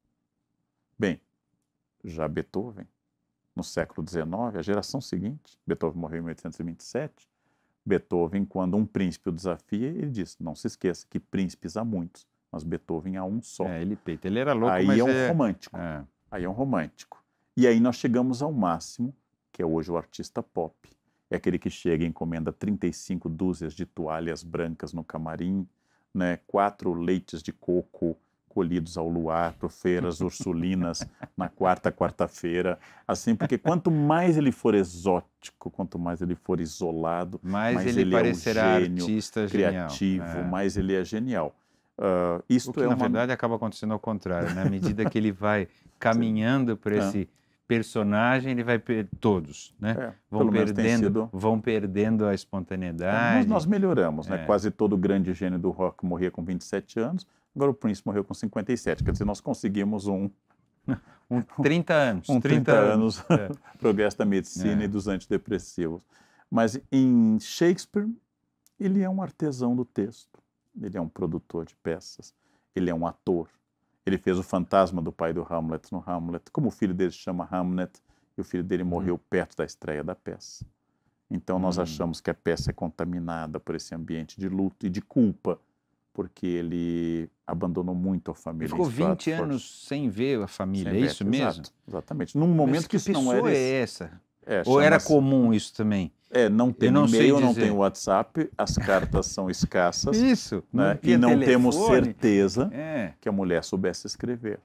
Bem, já Beethoven, no século XIX, a geração seguinte, Beethoven morreu em 1827, Beethoven, quando um príncipe o desafia, ele diz, não se esqueça que príncipes há muitos, mas Beethoven há um só. É, ele peita, ele era louco, Aí mas é um é... romântico. É. Aí é um romântico. E aí nós chegamos ao máximo, que é hoje o artista pop é aquele que chega e encomenda 35 dúzias de toalhas brancas no camarim, né, quatro leites de coco colhidos ao luar por feiras ursulinas na quarta quarta-feira, assim, porque quanto mais ele for exótico, quanto mais ele for isolado, mais, mais ele, ele, é parecerá é um gênio, artista criativo, genial. É. mais ele é genial. Uh, isto o que, é na uma... verdade acaba acontecendo ao contrário, né? à medida que ele vai caminhando por é. esse é personagem, ele vai perder todos, né? É, vão perdendo, vão perdendo a espontaneidade. Mas é, nós melhoramos, né? É. Quase todo grande gênio do rock morria com 27 anos, agora o Prince morreu com 57, quer dizer, nós conseguimos um um 30 anos, um 30, 30 anos, anos é. progresso da medicina é. e dos antidepressivos. Mas em Shakespeare, ele é um artesão do texto, ele é um produtor de peças, ele é um ator, ele fez o fantasma do pai do Hamlet no Hamlet, como o filho dele se chama Hamlet, e o filho dele morreu uhum. perto da estreia da peça. Então nós uhum. achamos que a peça é contaminada por esse ambiente de luto e de culpa, porque ele abandonou muito a família. Ficou 20 anos sem ver a família, sem é ver, isso exato, mesmo? Exatamente. Num momento Mas que, que isso não era. Esse... é essa? É, Ou era comum isso também? É, não tem não e-mail, não tem WhatsApp, as cartas são escassas. Isso. Né? Não e não telefone. temos certeza é. que a mulher soubesse escrever.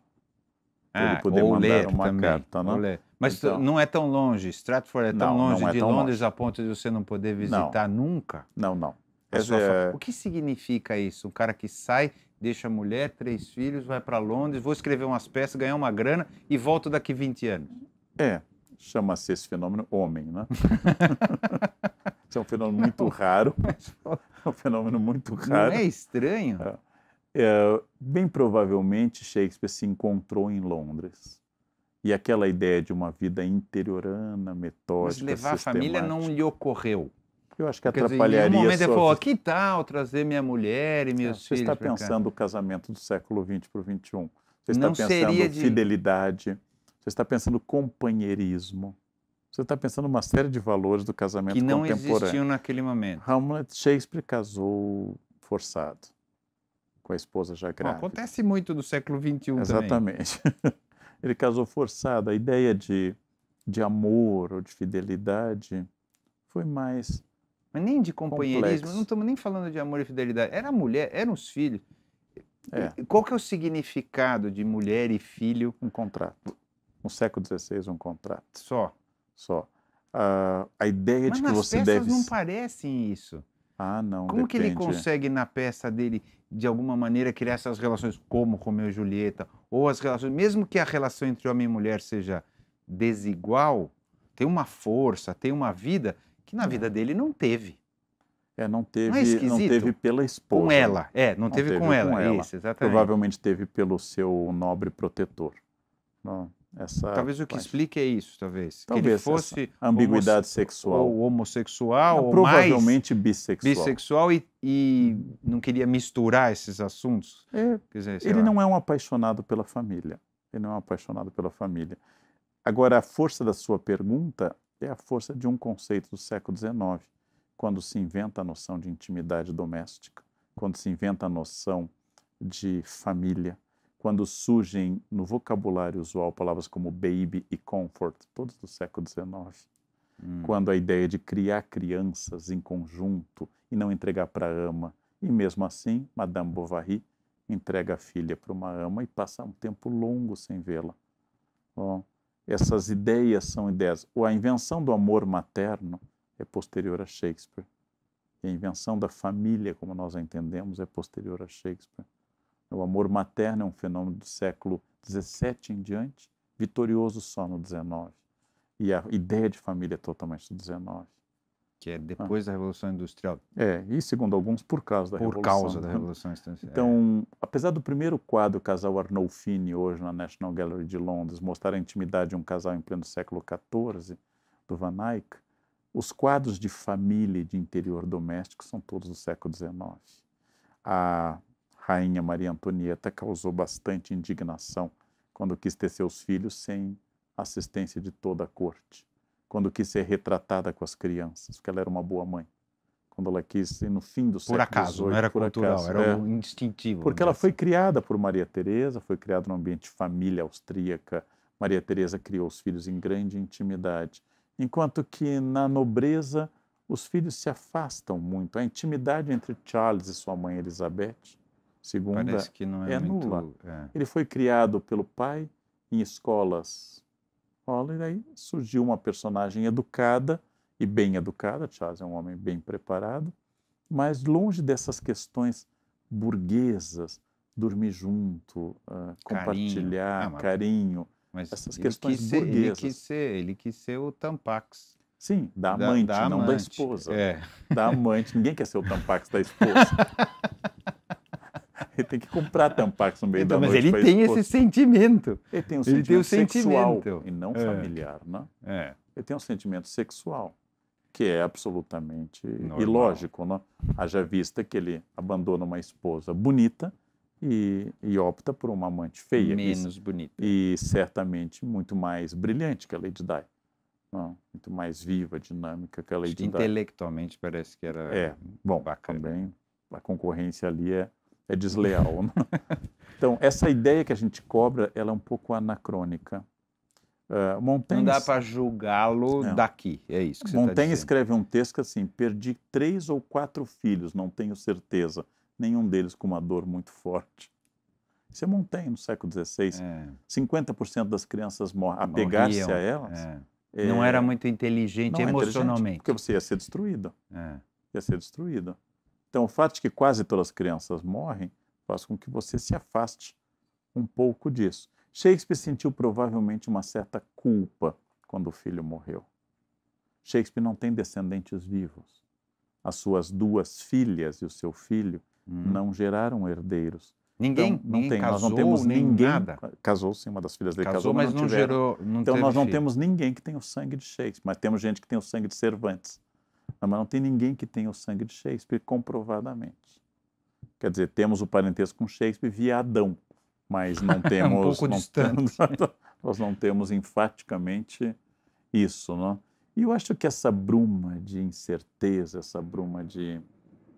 Ah, ele poder mandar ler uma também, carta, né? Mas então, não é tão longe, Stratford é tão não, longe não é de tão Londres longe. a ponto de você não poder visitar nunca? Não, não. É... é o que significa isso? Um cara que sai, deixa a mulher, três filhos, vai para Londres, vou escrever umas peças, ganhar uma grana e volto daqui 20 anos. É, Chama-se esse fenômeno homem, né? Isso é um fenômeno não. muito raro. É um fenômeno muito raro. É não é estranho? É. é. bem provavelmente Shakespeare se encontrou em Londres. E aquela ideia de uma vida interiorana, metódica, Mas levar a família não lhe ocorreu. Eu acho que Quer atrapalharia. Dizer, em um momento ele falou: que tal tá, trazer minha mulher e é, meus é, filhos? Você está pensando o casamento do século XX para o XXI. Você está não pensando de... fidelidade você está pensando companheirismo, você está pensando uma série de valores do casamento que não existiam naquele momento. Hamlet Shakespeare casou forçado com a esposa já grávida. Bom, acontece muito do século XXI Exatamente. Ele casou forçado. A ideia de, de amor ou de fidelidade foi mais mas nem de companheirismo, Complexo. não estamos nem falando de amor e fidelidade. Era mulher, eram os filhos. É. Qual que é o significado de mulher e filho? Um contrato. No século XVI, um contrato. Só? Só. Uh, a ideia Mas de que você deve... Mas as peças não parecem isso. Ah, não, Como depende. que ele consegue, na peça dele, de alguma maneira, criar essas relações como Romeu e Julieta, ou as relações... Mesmo que a relação entre homem e mulher seja desigual, tem uma força, tem uma vida que na é. vida dele não teve. É, não teve, não, é não teve pela esposa. Com né? ela, é, não, não teve, teve, com, com ela. exatamente Provavelmente teve pelo seu nobre protetor. Não. Essa talvez o que parte. explique é isso, talvez. talvez que ele fosse ambiguidade homosse... sexual. Ou homossexual, Não, ou provavelmente mais... bissexual. Bissexual e, e, hum. não queria misturar esses assuntos. É, dizer, ele lá. não é um apaixonado pela família. Ele não é um apaixonado pela família. Agora, a força da sua pergunta é a força de um conceito do século XIX, quando se inventa a noção de intimidade doméstica, quando se inventa a noção de família quando surgem no vocabulário usual palavras como baby e comfort, todos do século XIX, hum. quando a ideia de criar crianças em conjunto e não entregar para a ama, e mesmo assim, Madame Bovary entrega a filha para uma ama e passa um tempo longo sem vê-la. essas ideias são ideias. Ou a invenção do amor materno é posterior a Shakespeare. a invenção da família, como nós a entendemos, é posterior a Shakespeare. O amor materno é um fenômeno do século XVII em diante, vitorioso só no XIX. E a ideia de família é totalmente do XIX. Que é ah. depois ah. da Revolução Industrial. É, e segundo alguns, por causa da por Revolução. Por causa né? da Revolução Industrial. É. Então, é. apesar do primeiro quadro Casal Arnolfini, hoje na National Gallery de Londres, mostrar a intimidade de um casal em pleno século XIV, do Van Eyck, os quadros de família e de interior doméstico são todos do século XIX. A rainha Maria Antonieta causou bastante indignação quando quis ter seus filhos sem assistência de toda a corte, quando quis ser retratada com as crianças, porque ela era uma boa mãe. Quando ela quis, no fim do por século acaso, 18, não era por cultural, acaso, era é. um instintivo. Porque né? ela foi criada por Maria Teresa, foi criada num ambiente de família austríaca. Maria Teresa criou os filhos em grande intimidade, enquanto que na nobreza os filhos se afastam muito. A intimidade entre Charles e sua mãe Elizabeth Segunda Parece que não é, é muito, nula. É. Ele foi criado pelo pai em escolas. Olha, e aí surgiu uma personagem educada e bem educada. Charles é um homem bem preparado, mas longe dessas questões burguesas, dormir junto, uh, carinho. compartilhar, ah, mas... carinho. Mas essas questões ser, burguesas. ele quis ser, ele quis ser o Tampax. Sim, da amante, da, da amante. não da esposa. É. Da amante. Ninguém quer ser o Tampax da esposa. Ele tem que comprar tampax no meio então, da mas noite. Mas ele tem esse sentimento. Ele tem um ele sentimento, tem um sexual sentimento. e não é. familiar, né? É. Ele tem um sentimento sexual que é absolutamente Normal. ilógico, né? Haja vista que ele abandona uma esposa bonita e, e, opta por uma amante feia. Menos e, bonita. E certamente muito mais brilhante que a Lady Di. Não, né? muito mais viva, dinâmica que a Lady Di. Intelectualmente parece que era é, bom, bacana. Também a concorrência ali é, é desleal. Né? então, essa ideia que a gente cobra, ela é um pouco anacrônica. Uh, Montaigne... Não dá para julgá-lo é. daqui, é isso que você tá escreve um texto que é assim, perdi três ou quatro filhos, não tenho certeza, nenhum deles com uma dor muito forte. Isso é Montaigne no século XVI. É. 50% das crianças morrem. Apegar-se a é. elas... É. É... Não eh, era muito inteligente não, emocionalmente. Inteligente, porque você ia ser destruído. Ia ser destruído. Então, o fato de que quase todas as crianças morrem faz com que você se afaste um pouco disso. Shakespeare sentiu provavelmente uma certa culpa quando o filho morreu. Shakespeare não tem descendentes vivos. As suas duas filhas e o seu filho hum. não geraram herdeiros. Ninguém, então, não ninguém tem, casou, nós não temos ninguém. Nada. Casou sim, uma das filhas dele casou, casou mas não, não gerou. Não então nós não filho. temos ninguém que tem o sangue de Shakespeare, mas temos gente que tem o sangue de Cervantes. Ah, mas não tem ninguém que tenha o sangue de Shakespeare comprovadamente. Quer dizer, temos o parentesco com Shakespeare via Adão, mas não é temos. um pouco não distante. Temos, nós não temos enfaticamente isso. Não? É? E eu acho que essa bruma de incerteza, essa bruma de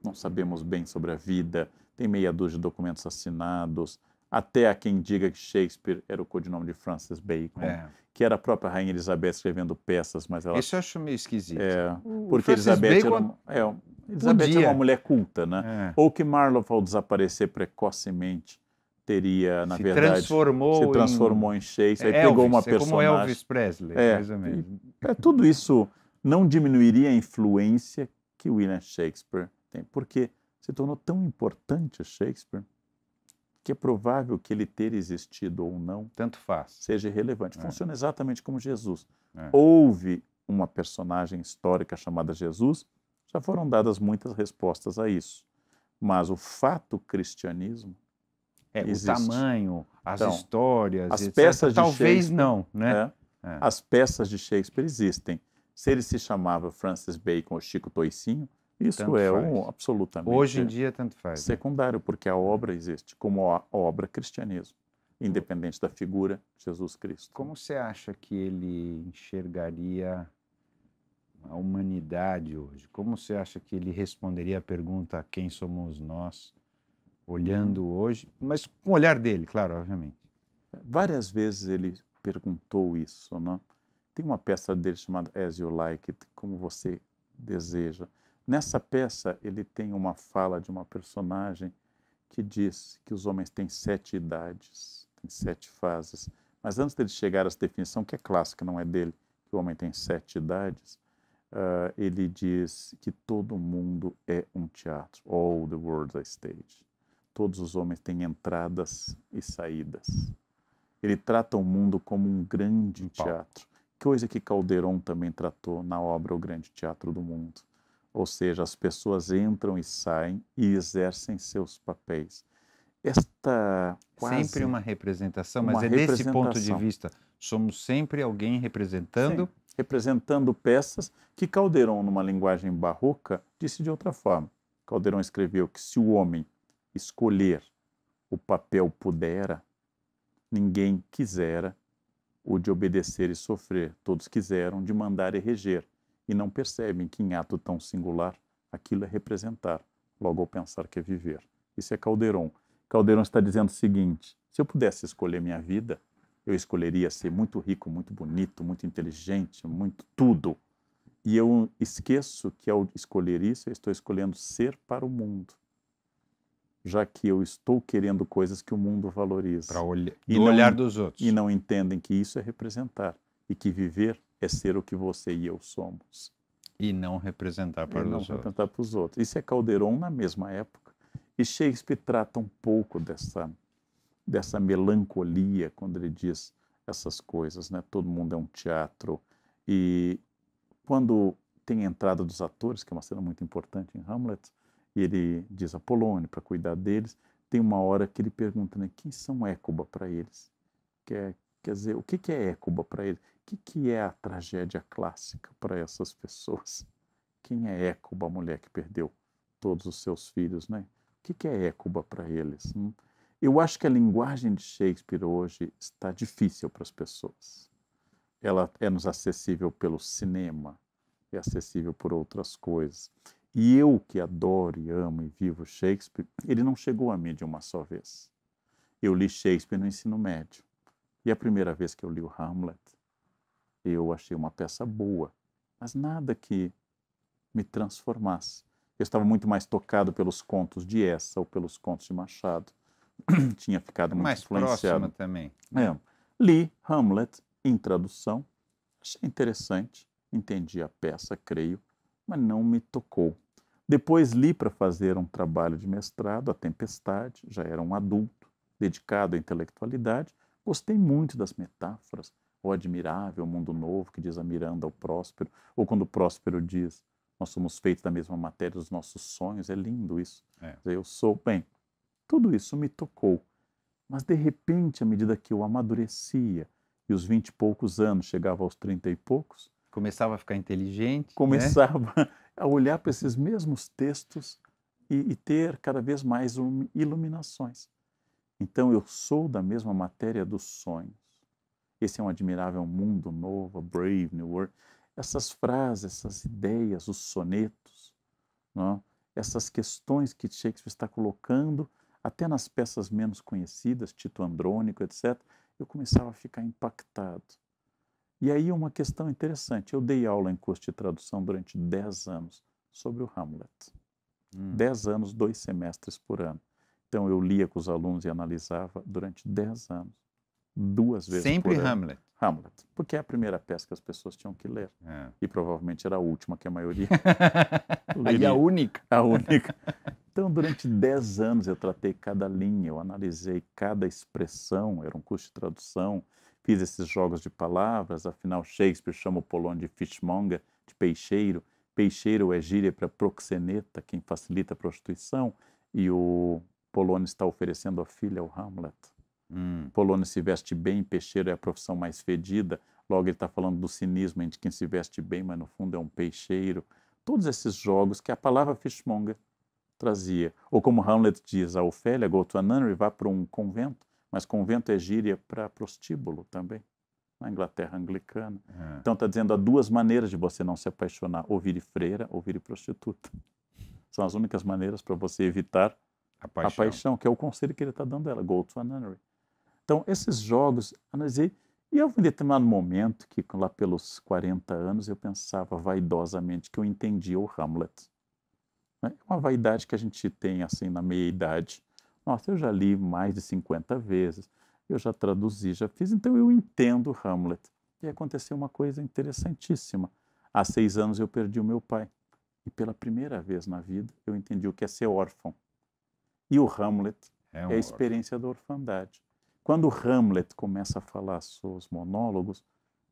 não sabemos bem sobre a vida, tem meia dúzia de documentos assinados, até a quem diga que Shakespeare era o codinome de Francis Bacon. É que era a própria Rainha Elizabeth escrevendo peças, mas ela... Isso eu acho meio esquisito. É, porque Elizabeth, Bacon... era é, Elizabeth era uma mulher culta, né? É. Ou que Marlowe, ao desaparecer precocemente, teria, na se verdade... Transformou se transformou em, em Shakespeare, Elvis, pegou uma é personagem... como Elvis Presley, é, mais ou menos. é, tudo isso não diminuiria a influência que William Shakespeare tem, porque se tornou tão importante o Shakespeare que é provável que ele ter existido ou não, tanto faz, seja irrelevante. É. Funciona é. exatamente como Jesus. É. Houve uma personagem histórica chamada Jesus, já foram dadas muitas respostas a isso. Mas o fato cristianismo é, existe. o tamanho, as então, histórias, as peças talvez não, né? né? É. As peças de Shakespeare existem. Se ele se chamava Francis Bacon ou Chico Toicinho, isso tanto é faz. um absolutamente. Hoje em dia, tanto faz. Né? Secundário, né? porque a obra existe como a obra cristianismo, independente da figura Jesus Cristo. Como você acha que ele enxergaria a humanidade hoje? Como você acha que ele responderia a pergunta quem somos nós, olhando hoje, mas com o olhar dele, claro, obviamente? Várias vezes ele perguntou isso, não? Né? Tem uma peça dele chamada As You Like It, como você deseja, Nessa peça, ele tem uma fala de uma personagem que diz que os homens têm sete idades, têm sete fases. Mas antes dele chegar a essa definição, que é clássica, não é dele, que o homem tem sete idades, uh, ele diz que todo mundo é um teatro. All the is a stage. Todos os homens têm entradas e saídas. Ele trata o mundo como um grande um teatro, coisa que Calderon também tratou na obra O Grande Teatro do Mundo ou seja, as pessoas entram e saem e exercem seus papéis. Esta sempre uma representação, uma mas é representação. desse ponto de vista, somos sempre alguém representando, Sim, representando peças que Caldeirão, numa linguagem barroca, disse de outra forma. Caldeirão escreveu que se o homem escolher o papel pudera, ninguém quisera o de obedecer e sofrer, todos quiseram de mandar e reger e não percebem que em ato tão singular aquilo é representar, logo ao pensar que é viver. Isso é Calderon. Calderon está dizendo o seguinte: se eu pudesse escolher minha vida, eu escolheria ser muito rico, muito bonito, muito inteligente, muito tudo. E eu esqueço que ao escolher isso, eu estou escolhendo ser para o mundo. Já que eu estou querendo coisas que o mundo valoriza. Para olhe... do olhar dos outros. E não entendem que isso é representar e que viver é ser o que você e eu somos. E não representar para e os não outros. representar para os outros. Isso é Calderon na mesma época. E Shakespeare trata um pouco dessa, dessa melancolia quando ele diz essas coisas, né? Todo mundo é um teatro. E quando tem a entrada dos atores, que é uma cena muito importante em Hamlet, e ele diz a Polônia para cuidar deles, tem uma hora que ele pergunta, né, quem são Écuba para eles? Que é Quer dizer, o que, é Écuba para ele? O que, é a tragédia clássica para essas pessoas? Quem é Écuba, a mulher que perdeu todos os seus filhos, né? O que, é Écuba para eles? Hum, eu acho que a linguagem de Shakespeare hoje está difícil para as pessoas. Ela é nos acessível pelo cinema, é acessível por outras coisas. E eu que adoro e amo e vivo Shakespeare, ele não chegou a mim de uma só vez. Eu li Shakespeare no ensino médio. E a primeira vez que eu li o Hamlet, eu achei uma peça boa, mas nada que me transformasse. Eu estava muito mais tocado pelos contos de Essa ou pelos contos de Machado. Tinha ficado muito mais influenciado. Mais também. É. Li Hamlet em tradução, achei interessante, entendi a peça, creio, mas não me tocou. Depois li para fazer um trabalho de mestrado, A Tempestade, já era um adulto, dedicado à intelectualidade, Gostei muito das metáforas, o admirável mundo novo que diz a Miranda ao Próspero, ou quando o Próspero diz, nós somos feitos da mesma matéria dos nossos sonhos, é lindo isso. É. Eu sou, bem, tudo isso me tocou, mas de repente, à medida que eu amadurecia e os vinte e poucos anos chegava aos trinta e poucos, começava a ficar inteligente, né? começava né? a olhar para esses mesmos textos e, e ter cada vez mais iluminações. Então eu sou da mesma matéria dos sonhos. Esse é um admirável mundo novo, Brave New World. Essas frases, essas ideias, os sonetos, não? É? essas questões que Shakespeare está colocando, até nas peças menos conhecidas, Tito Andrônico, etc., eu começava a ficar impactado. E aí uma questão interessante. Eu dei aula em curso de tradução durante 10 anos sobre o Hamlet. Hum. 10 anos, dois semestres por ano. Então eu lia com os alunos e analisava durante 10 anos, duas vezes Sempre por ano. Hamlet. Hamlet, porque é a primeira peça que as pessoas tinham que ler. É. E provavelmente era a última que a maioria. e a única. A única. Então, durante 10 anos eu tratei cada linha, eu analisei cada expressão, era um curso de tradução, fiz esses jogos de palavras, afinal Shakespeare chama o Polônio de fishmonger, de peixeiro. Peixeiro é gíria para proxeneta, quem facilita a prostituição, e o Polônia está oferecendo a filha ao Hamlet. Hum. Polônia se veste bem, peixeiro é a profissão mais fedida. Logo, ele está falando do cinismo de quem se veste bem, mas no fundo é um peixeiro. Todos esses jogos que a palavra fishmonger trazia. Ou como Hamlet diz a Ofélia, go to a nunnery, vá para um convento, mas convento é gíria para prostíbulo também, na Inglaterra anglicana. É. Então está dizendo há duas maneiras de você não se apaixonar, ou vire freira ou vire prostituta. São as únicas maneiras para você evitar a paixão. a paixão, que é o conselho que ele está dando a ela, go to a nunnery. Então, esses jogos, analisei, e eu, em determinado momento, que lá pelos 40 anos, eu pensava vaidosamente que eu entendia o Hamlet. Né? É uma vaidade que a gente tem, assim, na meia-idade. Nossa, eu já li mais de 50 vezes, eu já traduzi, já fiz, então eu entendo Hamlet. E aconteceu uma coisa interessantíssima. Há seis anos eu perdi o meu pai. E pela primeira vez na vida eu entendi o que é ser órfão. E o Hamlet é, um é a experiência da orfandade. Quando o Hamlet começa a falar seus monólogos,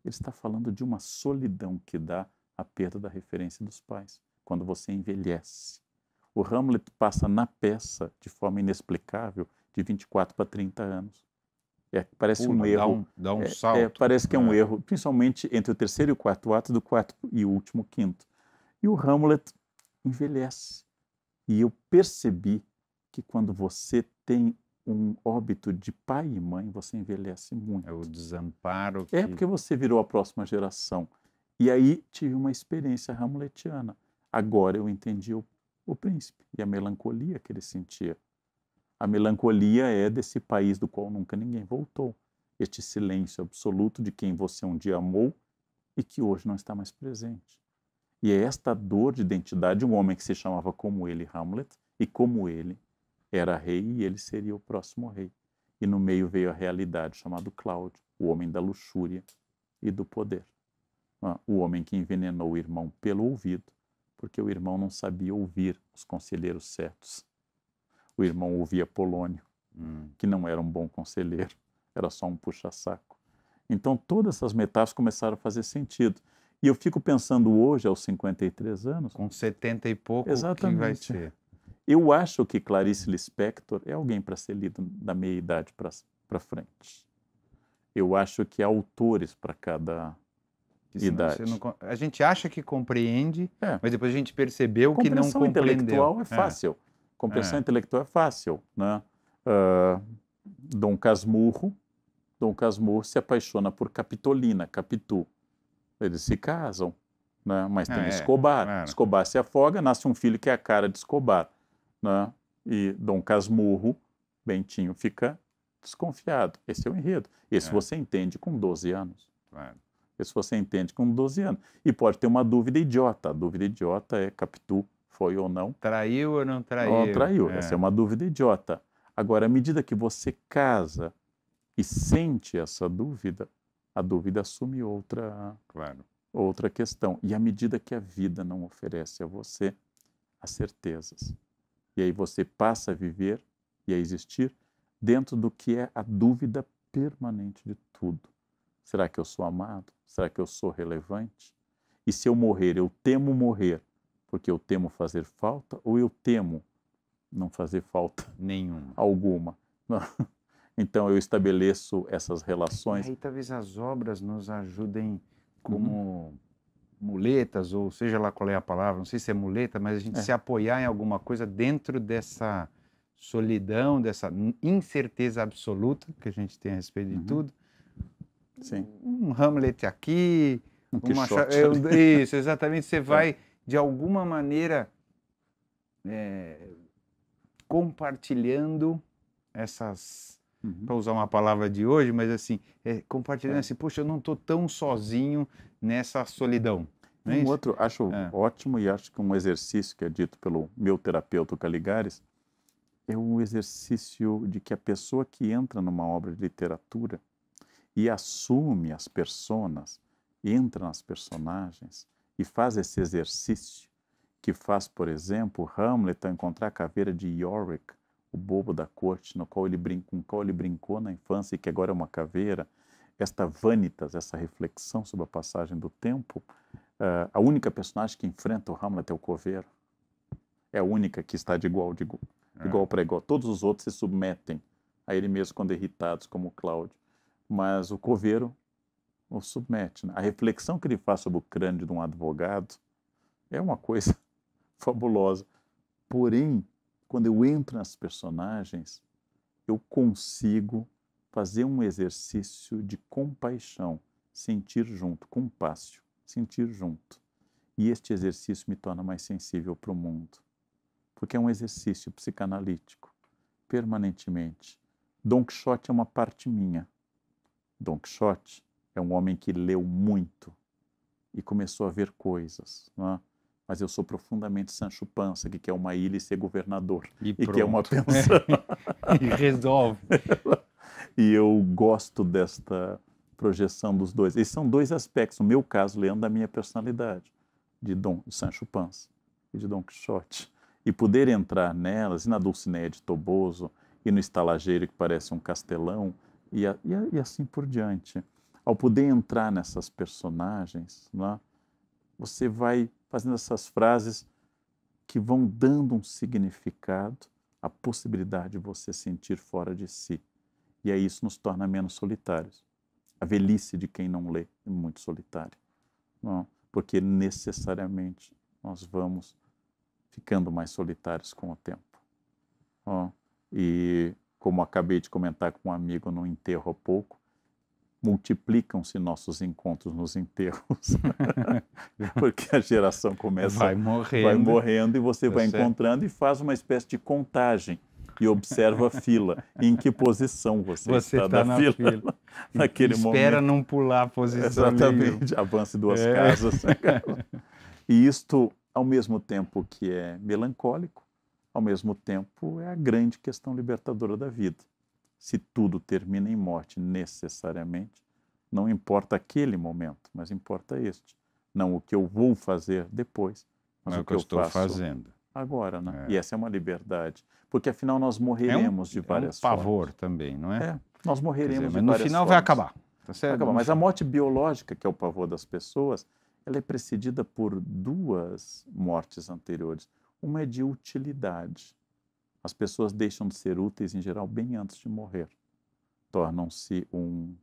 ele está falando de uma solidão que dá a perda da referência dos pais, quando você envelhece. O Hamlet passa na peça, de forma inexplicável, de 24 para 30 anos. É, parece um erro. Dá um, dá um é, é salto. É, parece que é um né? erro, principalmente entre o terceiro e o quarto ato, do quarto e o último quinto. E o Hamlet envelhece. E eu percebi que quando você tem um óbito de pai e mãe, você envelhece muito. É o desamparo. É que... É porque você virou a próxima geração. E aí tive uma experiência hamletiana. Agora eu entendi o, o príncipe e a melancolia que ele sentia. A melancolia é desse país do qual nunca ninguém voltou. Este silêncio absoluto de quem você um dia amou e que hoje não está mais presente. E é esta dor de identidade, um homem que se chamava como ele Hamlet e como ele era rei e ele seria o próximo rei. E no meio veio a realidade chamado Cláudio, o homem da luxúria e do poder. Ah, o homem que envenenou o irmão pelo ouvido, porque o irmão não sabia ouvir os conselheiros certos. O irmão ouvia Polônio, hum. que não era um bom conselheiro, era só um puxa-saco. Então todas essas metáforas começaram a fazer sentido. E eu fico pensando hoje, aos 53 anos. Com 70 e pouco, Exatamente. quem vai ser? Eu acho que Clarice Lispector é alguém para ser lido da meia idade para frente. Eu acho que há autores para cada idade. Não, a gente acha que compreende, é. mas depois a gente percebeu que não compreendeu. Compreensão intelectual é, é. fácil. É. Compreensão é. intelectual é fácil, né? Uh, Dom Casmurro, Dom Casmurro se apaixona por Capitolina, Capitu. Eles se casam, né? Mas tem é, Escobar. Escobar se afoga, nasce um filho que é a cara de Escobar né? e Dom Casmurro, Bentinho fica desconfiado. Esse é o enredo. Esse é. você entende com 12 anos. Esse você entende com 12 anos. E pode ter uma dúvida idiota. A dúvida idiota é Capitu foi ou não. Traiu ou não traiu? Não traiu. É. Essa é uma dúvida idiota. Agora, à medida que você casa e sente essa dúvida, a dúvida assume outra, claro. outra questão. E à medida que a vida não oferece a você as certezas, e aí você passa a viver e a existir dentro do que é a dúvida permanente de tudo. Será que eu sou amado? Será que eu sou relevante? E se eu morrer, eu temo morrer porque eu temo fazer falta ou eu temo não fazer falta nenhuma? Alguma. Então eu estabeleço essas relações. E aí talvez as obras nos ajudem uhum. como muletas, ou seja lá qual é a palavra, não sei se é muleta, mas a gente é. se apoiar em alguma coisa dentro dessa solidão, dessa incerteza absoluta que a gente tem a respeito de uhum. tudo. Sim. Um Hamlet aqui, um uma eu, isso, exatamente. Você é. vai, de alguma maneira, é, compartilhando essas uhum. para usar uma palavra de hoje, mas assim, é, compartilhando é. assim, poxa, eu não estou tão sozinho nessa solidão. Não é um outro, acho é. ótimo e acho que um exercício que é dito pelo meu terapeuta Caligares é um exercício de que a pessoa que entra numa obra de literatura e assume as personas, entra nas personagens e faz esse exercício que faz, por exemplo, Hamlet ao encontrar a caveira de Yorick o bobo da corte, no qual ele brincou, com qual ele brincou na infância e que agora é uma caveira, esta vanitas, essa reflexão sobre a passagem do tempo, uh, a única personagem que enfrenta o Hamlet é o coveiro. É a única que está de igual, de igual, igual é. para igual. Todos os outros se submetem a ele mesmo quando irritados, como o Cláudio. Mas o coveiro o submete. Né? A reflexão que ele faz sobre o crânio de um advogado é uma coisa fabulosa. Porém, quando eu entro nas personagens, eu consigo fazer um exercício de compaixão, sentir junto, compássio, sentir junto. E este exercício me torna mais sensível para o mundo, porque é um exercício psicanalítico, permanentemente. Don Quixote é uma parte minha. Don Quixote é um homem que leu muito e começou a ver coisas. Não é? mas eu sou profundamente Sancho Panza, que quer uma ilha e ser governador. E, e quer uma pensão. e resolve. e eu gosto desta projeção dos dois. Esses são dois aspectos, no meu caso, Leandro, da minha personalidade, de Dom Sancho Panza e de Dom Quixote. E poder entrar nelas, e na Dulcinea de Toboso, e no Estalageiro, que parece um castelão, e, a, e, a, e assim por diante. Ao poder entrar nessas personagens, é? você vai fazendo essas frases que vão dando um significado à possibilidade de você sentir fora de si. E aí isso nos torna menos solitários. A velhice de quem não lê é muito solitária, não, é? porque necessariamente nós vamos ficando mais solitários com o tempo. Não, é? e como acabei de comentar com um amigo no enterro há pouco, multiplicam-se nossos encontros nos enterros, porque a geração começa vai morrendo, vai morrendo e você tá vai certo. encontrando e faz uma espécie de contagem e observa a fila, em que posição você, você está, na, tá na fila, fila. naquele Espera momento. Espera não pular a posição. Exatamente, meio. avance duas é. casas. e isto, ao mesmo tempo que é melancólico, ao mesmo tempo é a grande questão libertadora da vida. Se tudo termina em morte necessariamente, não importa aquele momento, mas importa este. Não o que eu vou fazer depois, mas não é o que, eu, eu estou fazendo. Agora, né? É. E essa é uma liberdade. Porque afinal nós morreremos é um, de várias formas. É um pavor formas. também, não é? é nós morreremos dizer, mas de várias formas. no final formas. vai acabar. Tá certo? Acabar. mas a morte biológica, que é o pavor das pessoas, ela é precedida por duas mortes anteriores. Uma é de utilidade. As pessoas deixam de ser úteis, em geral, bem antes de morrer. Tornam-se um.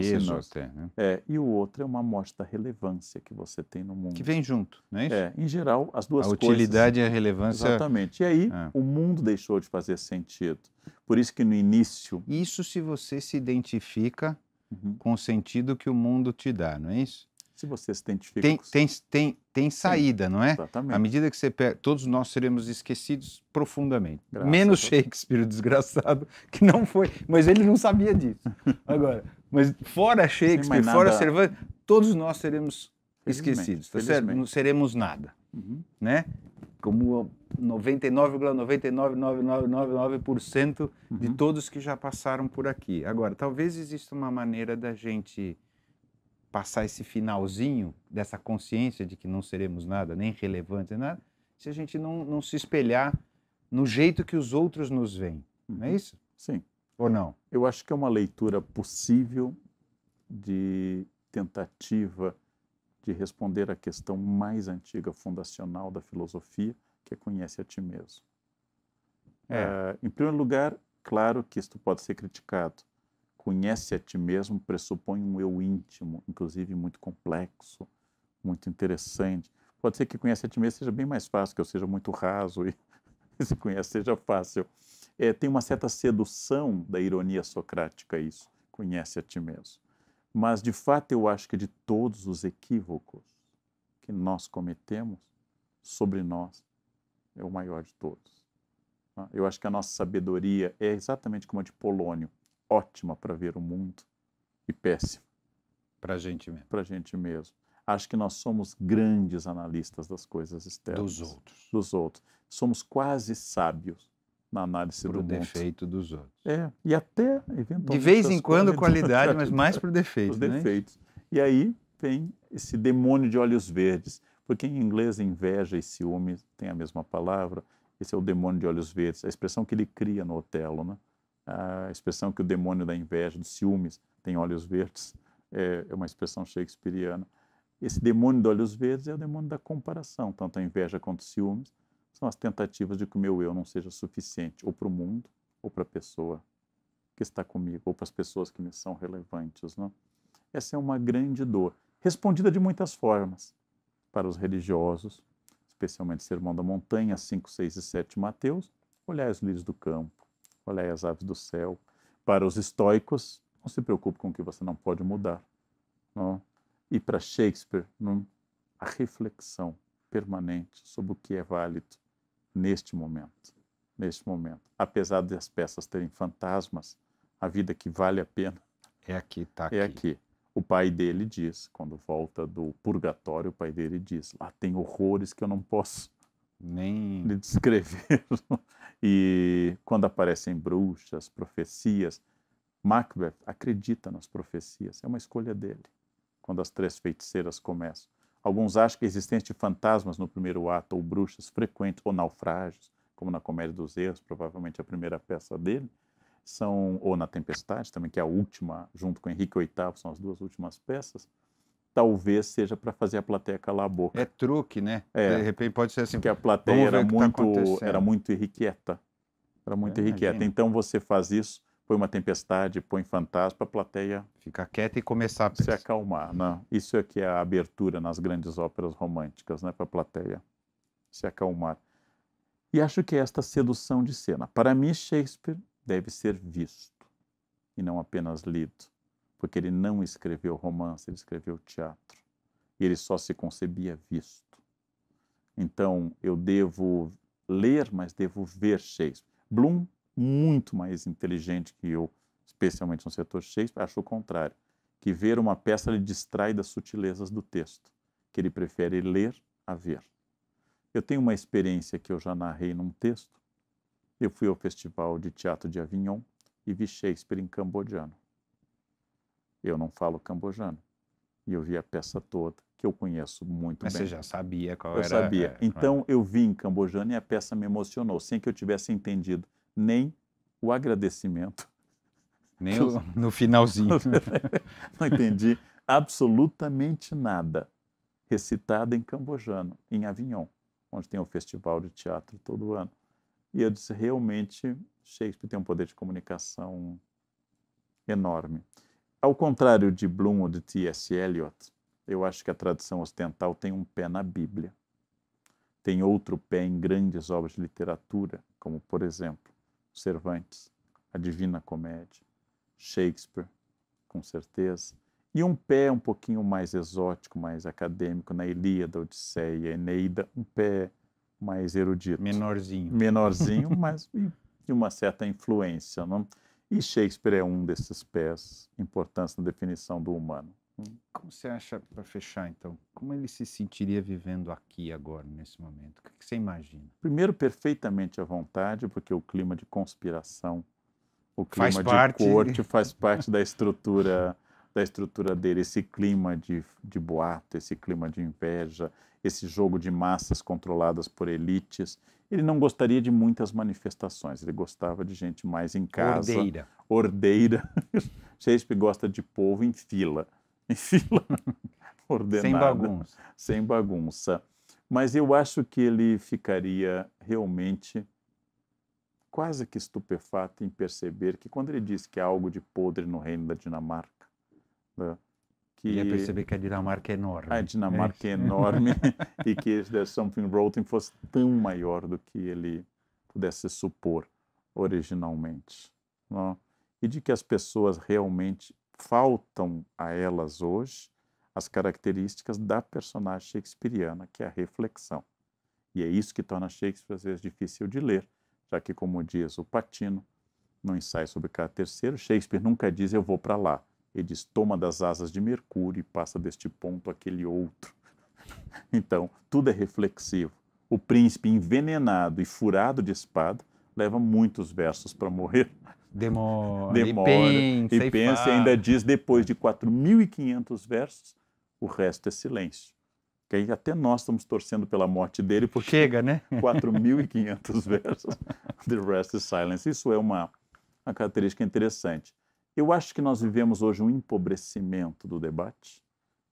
Peso até, né? É, e o outro é uma morte da relevância que você tem no mundo. Que vem junto, não é isso? É, em geral, as duas coisas... A utilidade coisas, e a relevância... Exatamente. E aí, ah. o mundo deixou de fazer sentido. Por isso que no início... Isso se você se identifica uhum. com o sentido que o mundo te dá, não é isso? se você se identifica tem, com... tem, tem, tem saída, Sim, não é? Exatamente. À medida que você perde, todos nós seremos esquecidos profundamente. Graças Menos Shakespeare, o desgraçado, que não foi, mas ele não sabia disso. Agora, mas fora Shakespeare, nada... fora Cervantes, todos nós seremos felizmente, esquecidos, tá certo? Não seremos nada, uhum. né? Como 99,99999% uhum. de todos que já passaram por aqui. Agora, talvez exista uma maneira da gente passar esse finalzinho dessa consciência de que não seremos nada, nem relevantes, nem nada, se a gente não, não se espelhar no jeito que os outros nos veem. Não é uhum. isso? Sim. Ou não? Eu acho que é uma leitura possível de tentativa de responder à questão mais antiga, fundacional da filosofia, que é conhece a ti mesmo. É. Eh, em primeiro lugar, claro que isto pode ser criticado conhece a ti mesmo pressupõe um eu íntimo, inclusive muito complexo, muito interessante. Pode ser que conhece a ti mesmo seja bem mais fácil, que eu seja muito raso e se conhece seja fácil. É, tem uma certa sedução da ironia socrática isso, conhece a ti mesmo. Mas, de fato, eu acho que de todos os equívocos que nós cometemos sobre nós, é o maior de todos. Ah, eu acho que a nossa sabedoria é exatamente como a de Polônio ótima para ver o mundo e péssima para a gente mesmo. Para a gente mesmo. Acho que nós somos grandes analistas das coisas externas. Dos outros. Dos outros. Somos quase sábios na análise pro do mundo. Para o defeito dos outros. É, e até, eventualmente... De vez em quando qualidade, mas mais para o defeito. Os né? defeitos. E aí vem esse demônio de olhos verdes, porque em inglês inveja e ciúme tem a mesma palavra, esse é o demônio de olhos verdes, a expressão que ele cria no Otelo, né? a expressão que o demônio da inveja, dos ciúmes, tem olhos verdes, é, é uma expressão shakespeariana. Esse demônio de olhos verdes é o demônio da comparação, tanto a inveja quanto os ciúmes são as tentativas de que o meu eu não seja suficiente, ou para o mundo, ou para a pessoa que está comigo, ou para as pessoas que me são relevantes. Não? Né? Essa é uma grande dor, respondida de muitas formas, para os religiosos, especialmente Sermão da Montanha, 5, 6 e 7 Mateus, olhar os livros do campo, olhai as aves do céu. Para os estoicos, não se preocupe com o que você não pode mudar. Não? É? E para Shakespeare, não, a reflexão permanente sobre o que é válido neste momento. Neste momento. Apesar de as peças terem fantasmas, a vida que vale a pena é aqui, tá é aqui. É aqui. O pai dele diz, quando volta do purgatório, o pai dele diz: lá tem horrores que eu não posso nem lhe descreveram. E quando aparecem bruxas, profecias, Macbeth acredita nas profecias, é uma escolha dele. Quando as três feiticeiras começam, alguns acham que a existência de fantasmas no primeiro ato, ou bruxas frequentes, ou naufrágios, como na Comédia dos Erros, provavelmente a primeira peça dele, são ou na Tempestade também, que é a última, junto com Henrique VIII, são as duas últimas peças talvez seja para fazer a plateia calar a boca. É truque, né? É. De repente pode ser assim. Porque a plateia era tá muito, tá era muito irrequieta. Era muito é, irrequieta. Então você faz isso, põe uma tempestade, põe fantasma, a plateia. Fica quieta e começar a se acalmar. Né? Isso é que é a abertura nas grandes óperas românticas, né? para a plateia se acalmar. E acho que é esta sedução de cena. Para mim, Shakespeare deve ser visto e não apenas lido porque ele não escreveu romance, ele escreveu teatro. E ele só se concebia visto. Então, eu devo ler, mas devo ver Shakespeare. Bloom, muito mais inteligente que eu, especialmente no setor Shakespeare, acho o contrário, que ver uma peça lhe distrai das sutilezas do texto, que ele prefere ler a ver. Eu tenho uma experiência que eu já narrei num texto. Eu fui ao Festival de Teatro de Avignon e vi Shakespeare em cambodiano. Eu não falo cambojano. E eu vi a peça toda, que eu conheço muito Mas bem. Mas você já sabia qual eu era? Eu sabia. É, então é. eu vi em cambojano e a peça me emocionou, sem que eu tivesse entendido nem o agradecimento. Nem o, no finalzinho. não entendi absolutamente nada. Recitada em cambojano, em Avignon, onde tem o um festival de teatro todo ano. E eu disse, realmente, Shakespeare tem um poder de comunicação enorme. Ao contrário de Bloom ou de T.S. Eliot, eu acho que a tradição ocidental tem um pé na Bíblia. Tem outro pé em grandes obras de literatura, como, por exemplo, Cervantes, A Divina Comédia, Shakespeare, com certeza, e um pé um pouquinho mais exótico, mais acadêmico, na Ilíada, Odisseia, Eneida, um pé mais erudito. Menorzinho. Menorzinho, mas de uma certa influência. Não? E Shakespeare é um desses pés importantes na definição do humano. Hum. Como você acha, para fechar então, como ele se sentiria vivendo aqui agora, nesse momento? O que você imagina? Primeiro, perfeitamente à vontade, porque o clima de conspiração, o clima faz de parte. corte faz parte da estrutura da estrutura dele, esse clima de, de boato, esse clima de inveja, esse jogo de massas controladas por elites. Ele não gostaria de muitas manifestações, ele gostava de gente mais em casa. Ordeira. Ordeira. Shakespeare gosta de povo em fila. Em fila ordenada. Sem bagunça. Sem bagunça. Mas eu acho que ele ficaria realmente quase que estupefato em perceber que quando ele diz que há algo de podre no reino da Dinamarca, é. é. Que... Ia perceber que a Dinamarca é enorme. A Dinamarca é, é enorme e que esse Something Rotten fosse tão maior do que ele pudesse supor originalmente. É? E de que as pessoas realmente faltam a elas hoje as características da personagem shakespeariana, que é a reflexão. E é isso que torna Shakespeare às vezes difícil de ler, já que, como diz o Patino, no ensaio sobre Carlos terceiro. Shakespeare nunca diz eu vou para lá. Ele diz: toma das asas de Mercúrio e passa deste ponto àquele outro. Então, tudo é reflexivo. O príncipe envenenado e furado de espada leva muitos versos para morrer. Demora, Demora e pensa, e, pensa, e ainda diz depois de 4.500 versos, o resto é silêncio. Que aí até nós estamos torcendo pela morte dele, porque chega, né? 4.500 versos, the rest is silence. Isso é uma, uma característica interessante. Eu acho que nós vivemos hoje um empobrecimento do debate,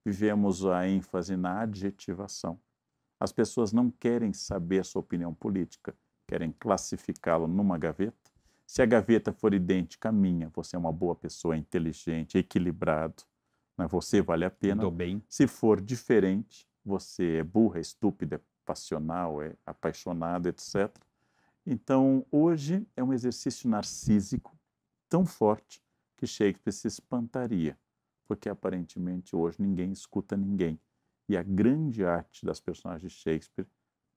vivemos a ênfase na adjetivação. As pessoas não querem saber a sua opinião política, querem classificá-lo numa gaveta. Se a gaveta for idêntica à minha, você é uma boa pessoa, é inteligente, é equilibrado, né? você vale a pena. Dou bem. Se for diferente, você é burra, é estúpida, é passional, é apaixonada, etc. Então, hoje é um exercício narcísico tão forte que Shakespeare se espantaria, porque aparentemente hoje ninguém escuta ninguém. E a grande arte das personagens de Shakespeare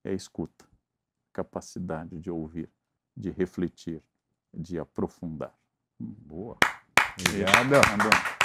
é a escuta, a capacidade de ouvir, de refletir, de aprofundar. Boa. Obrigado. Obrigado.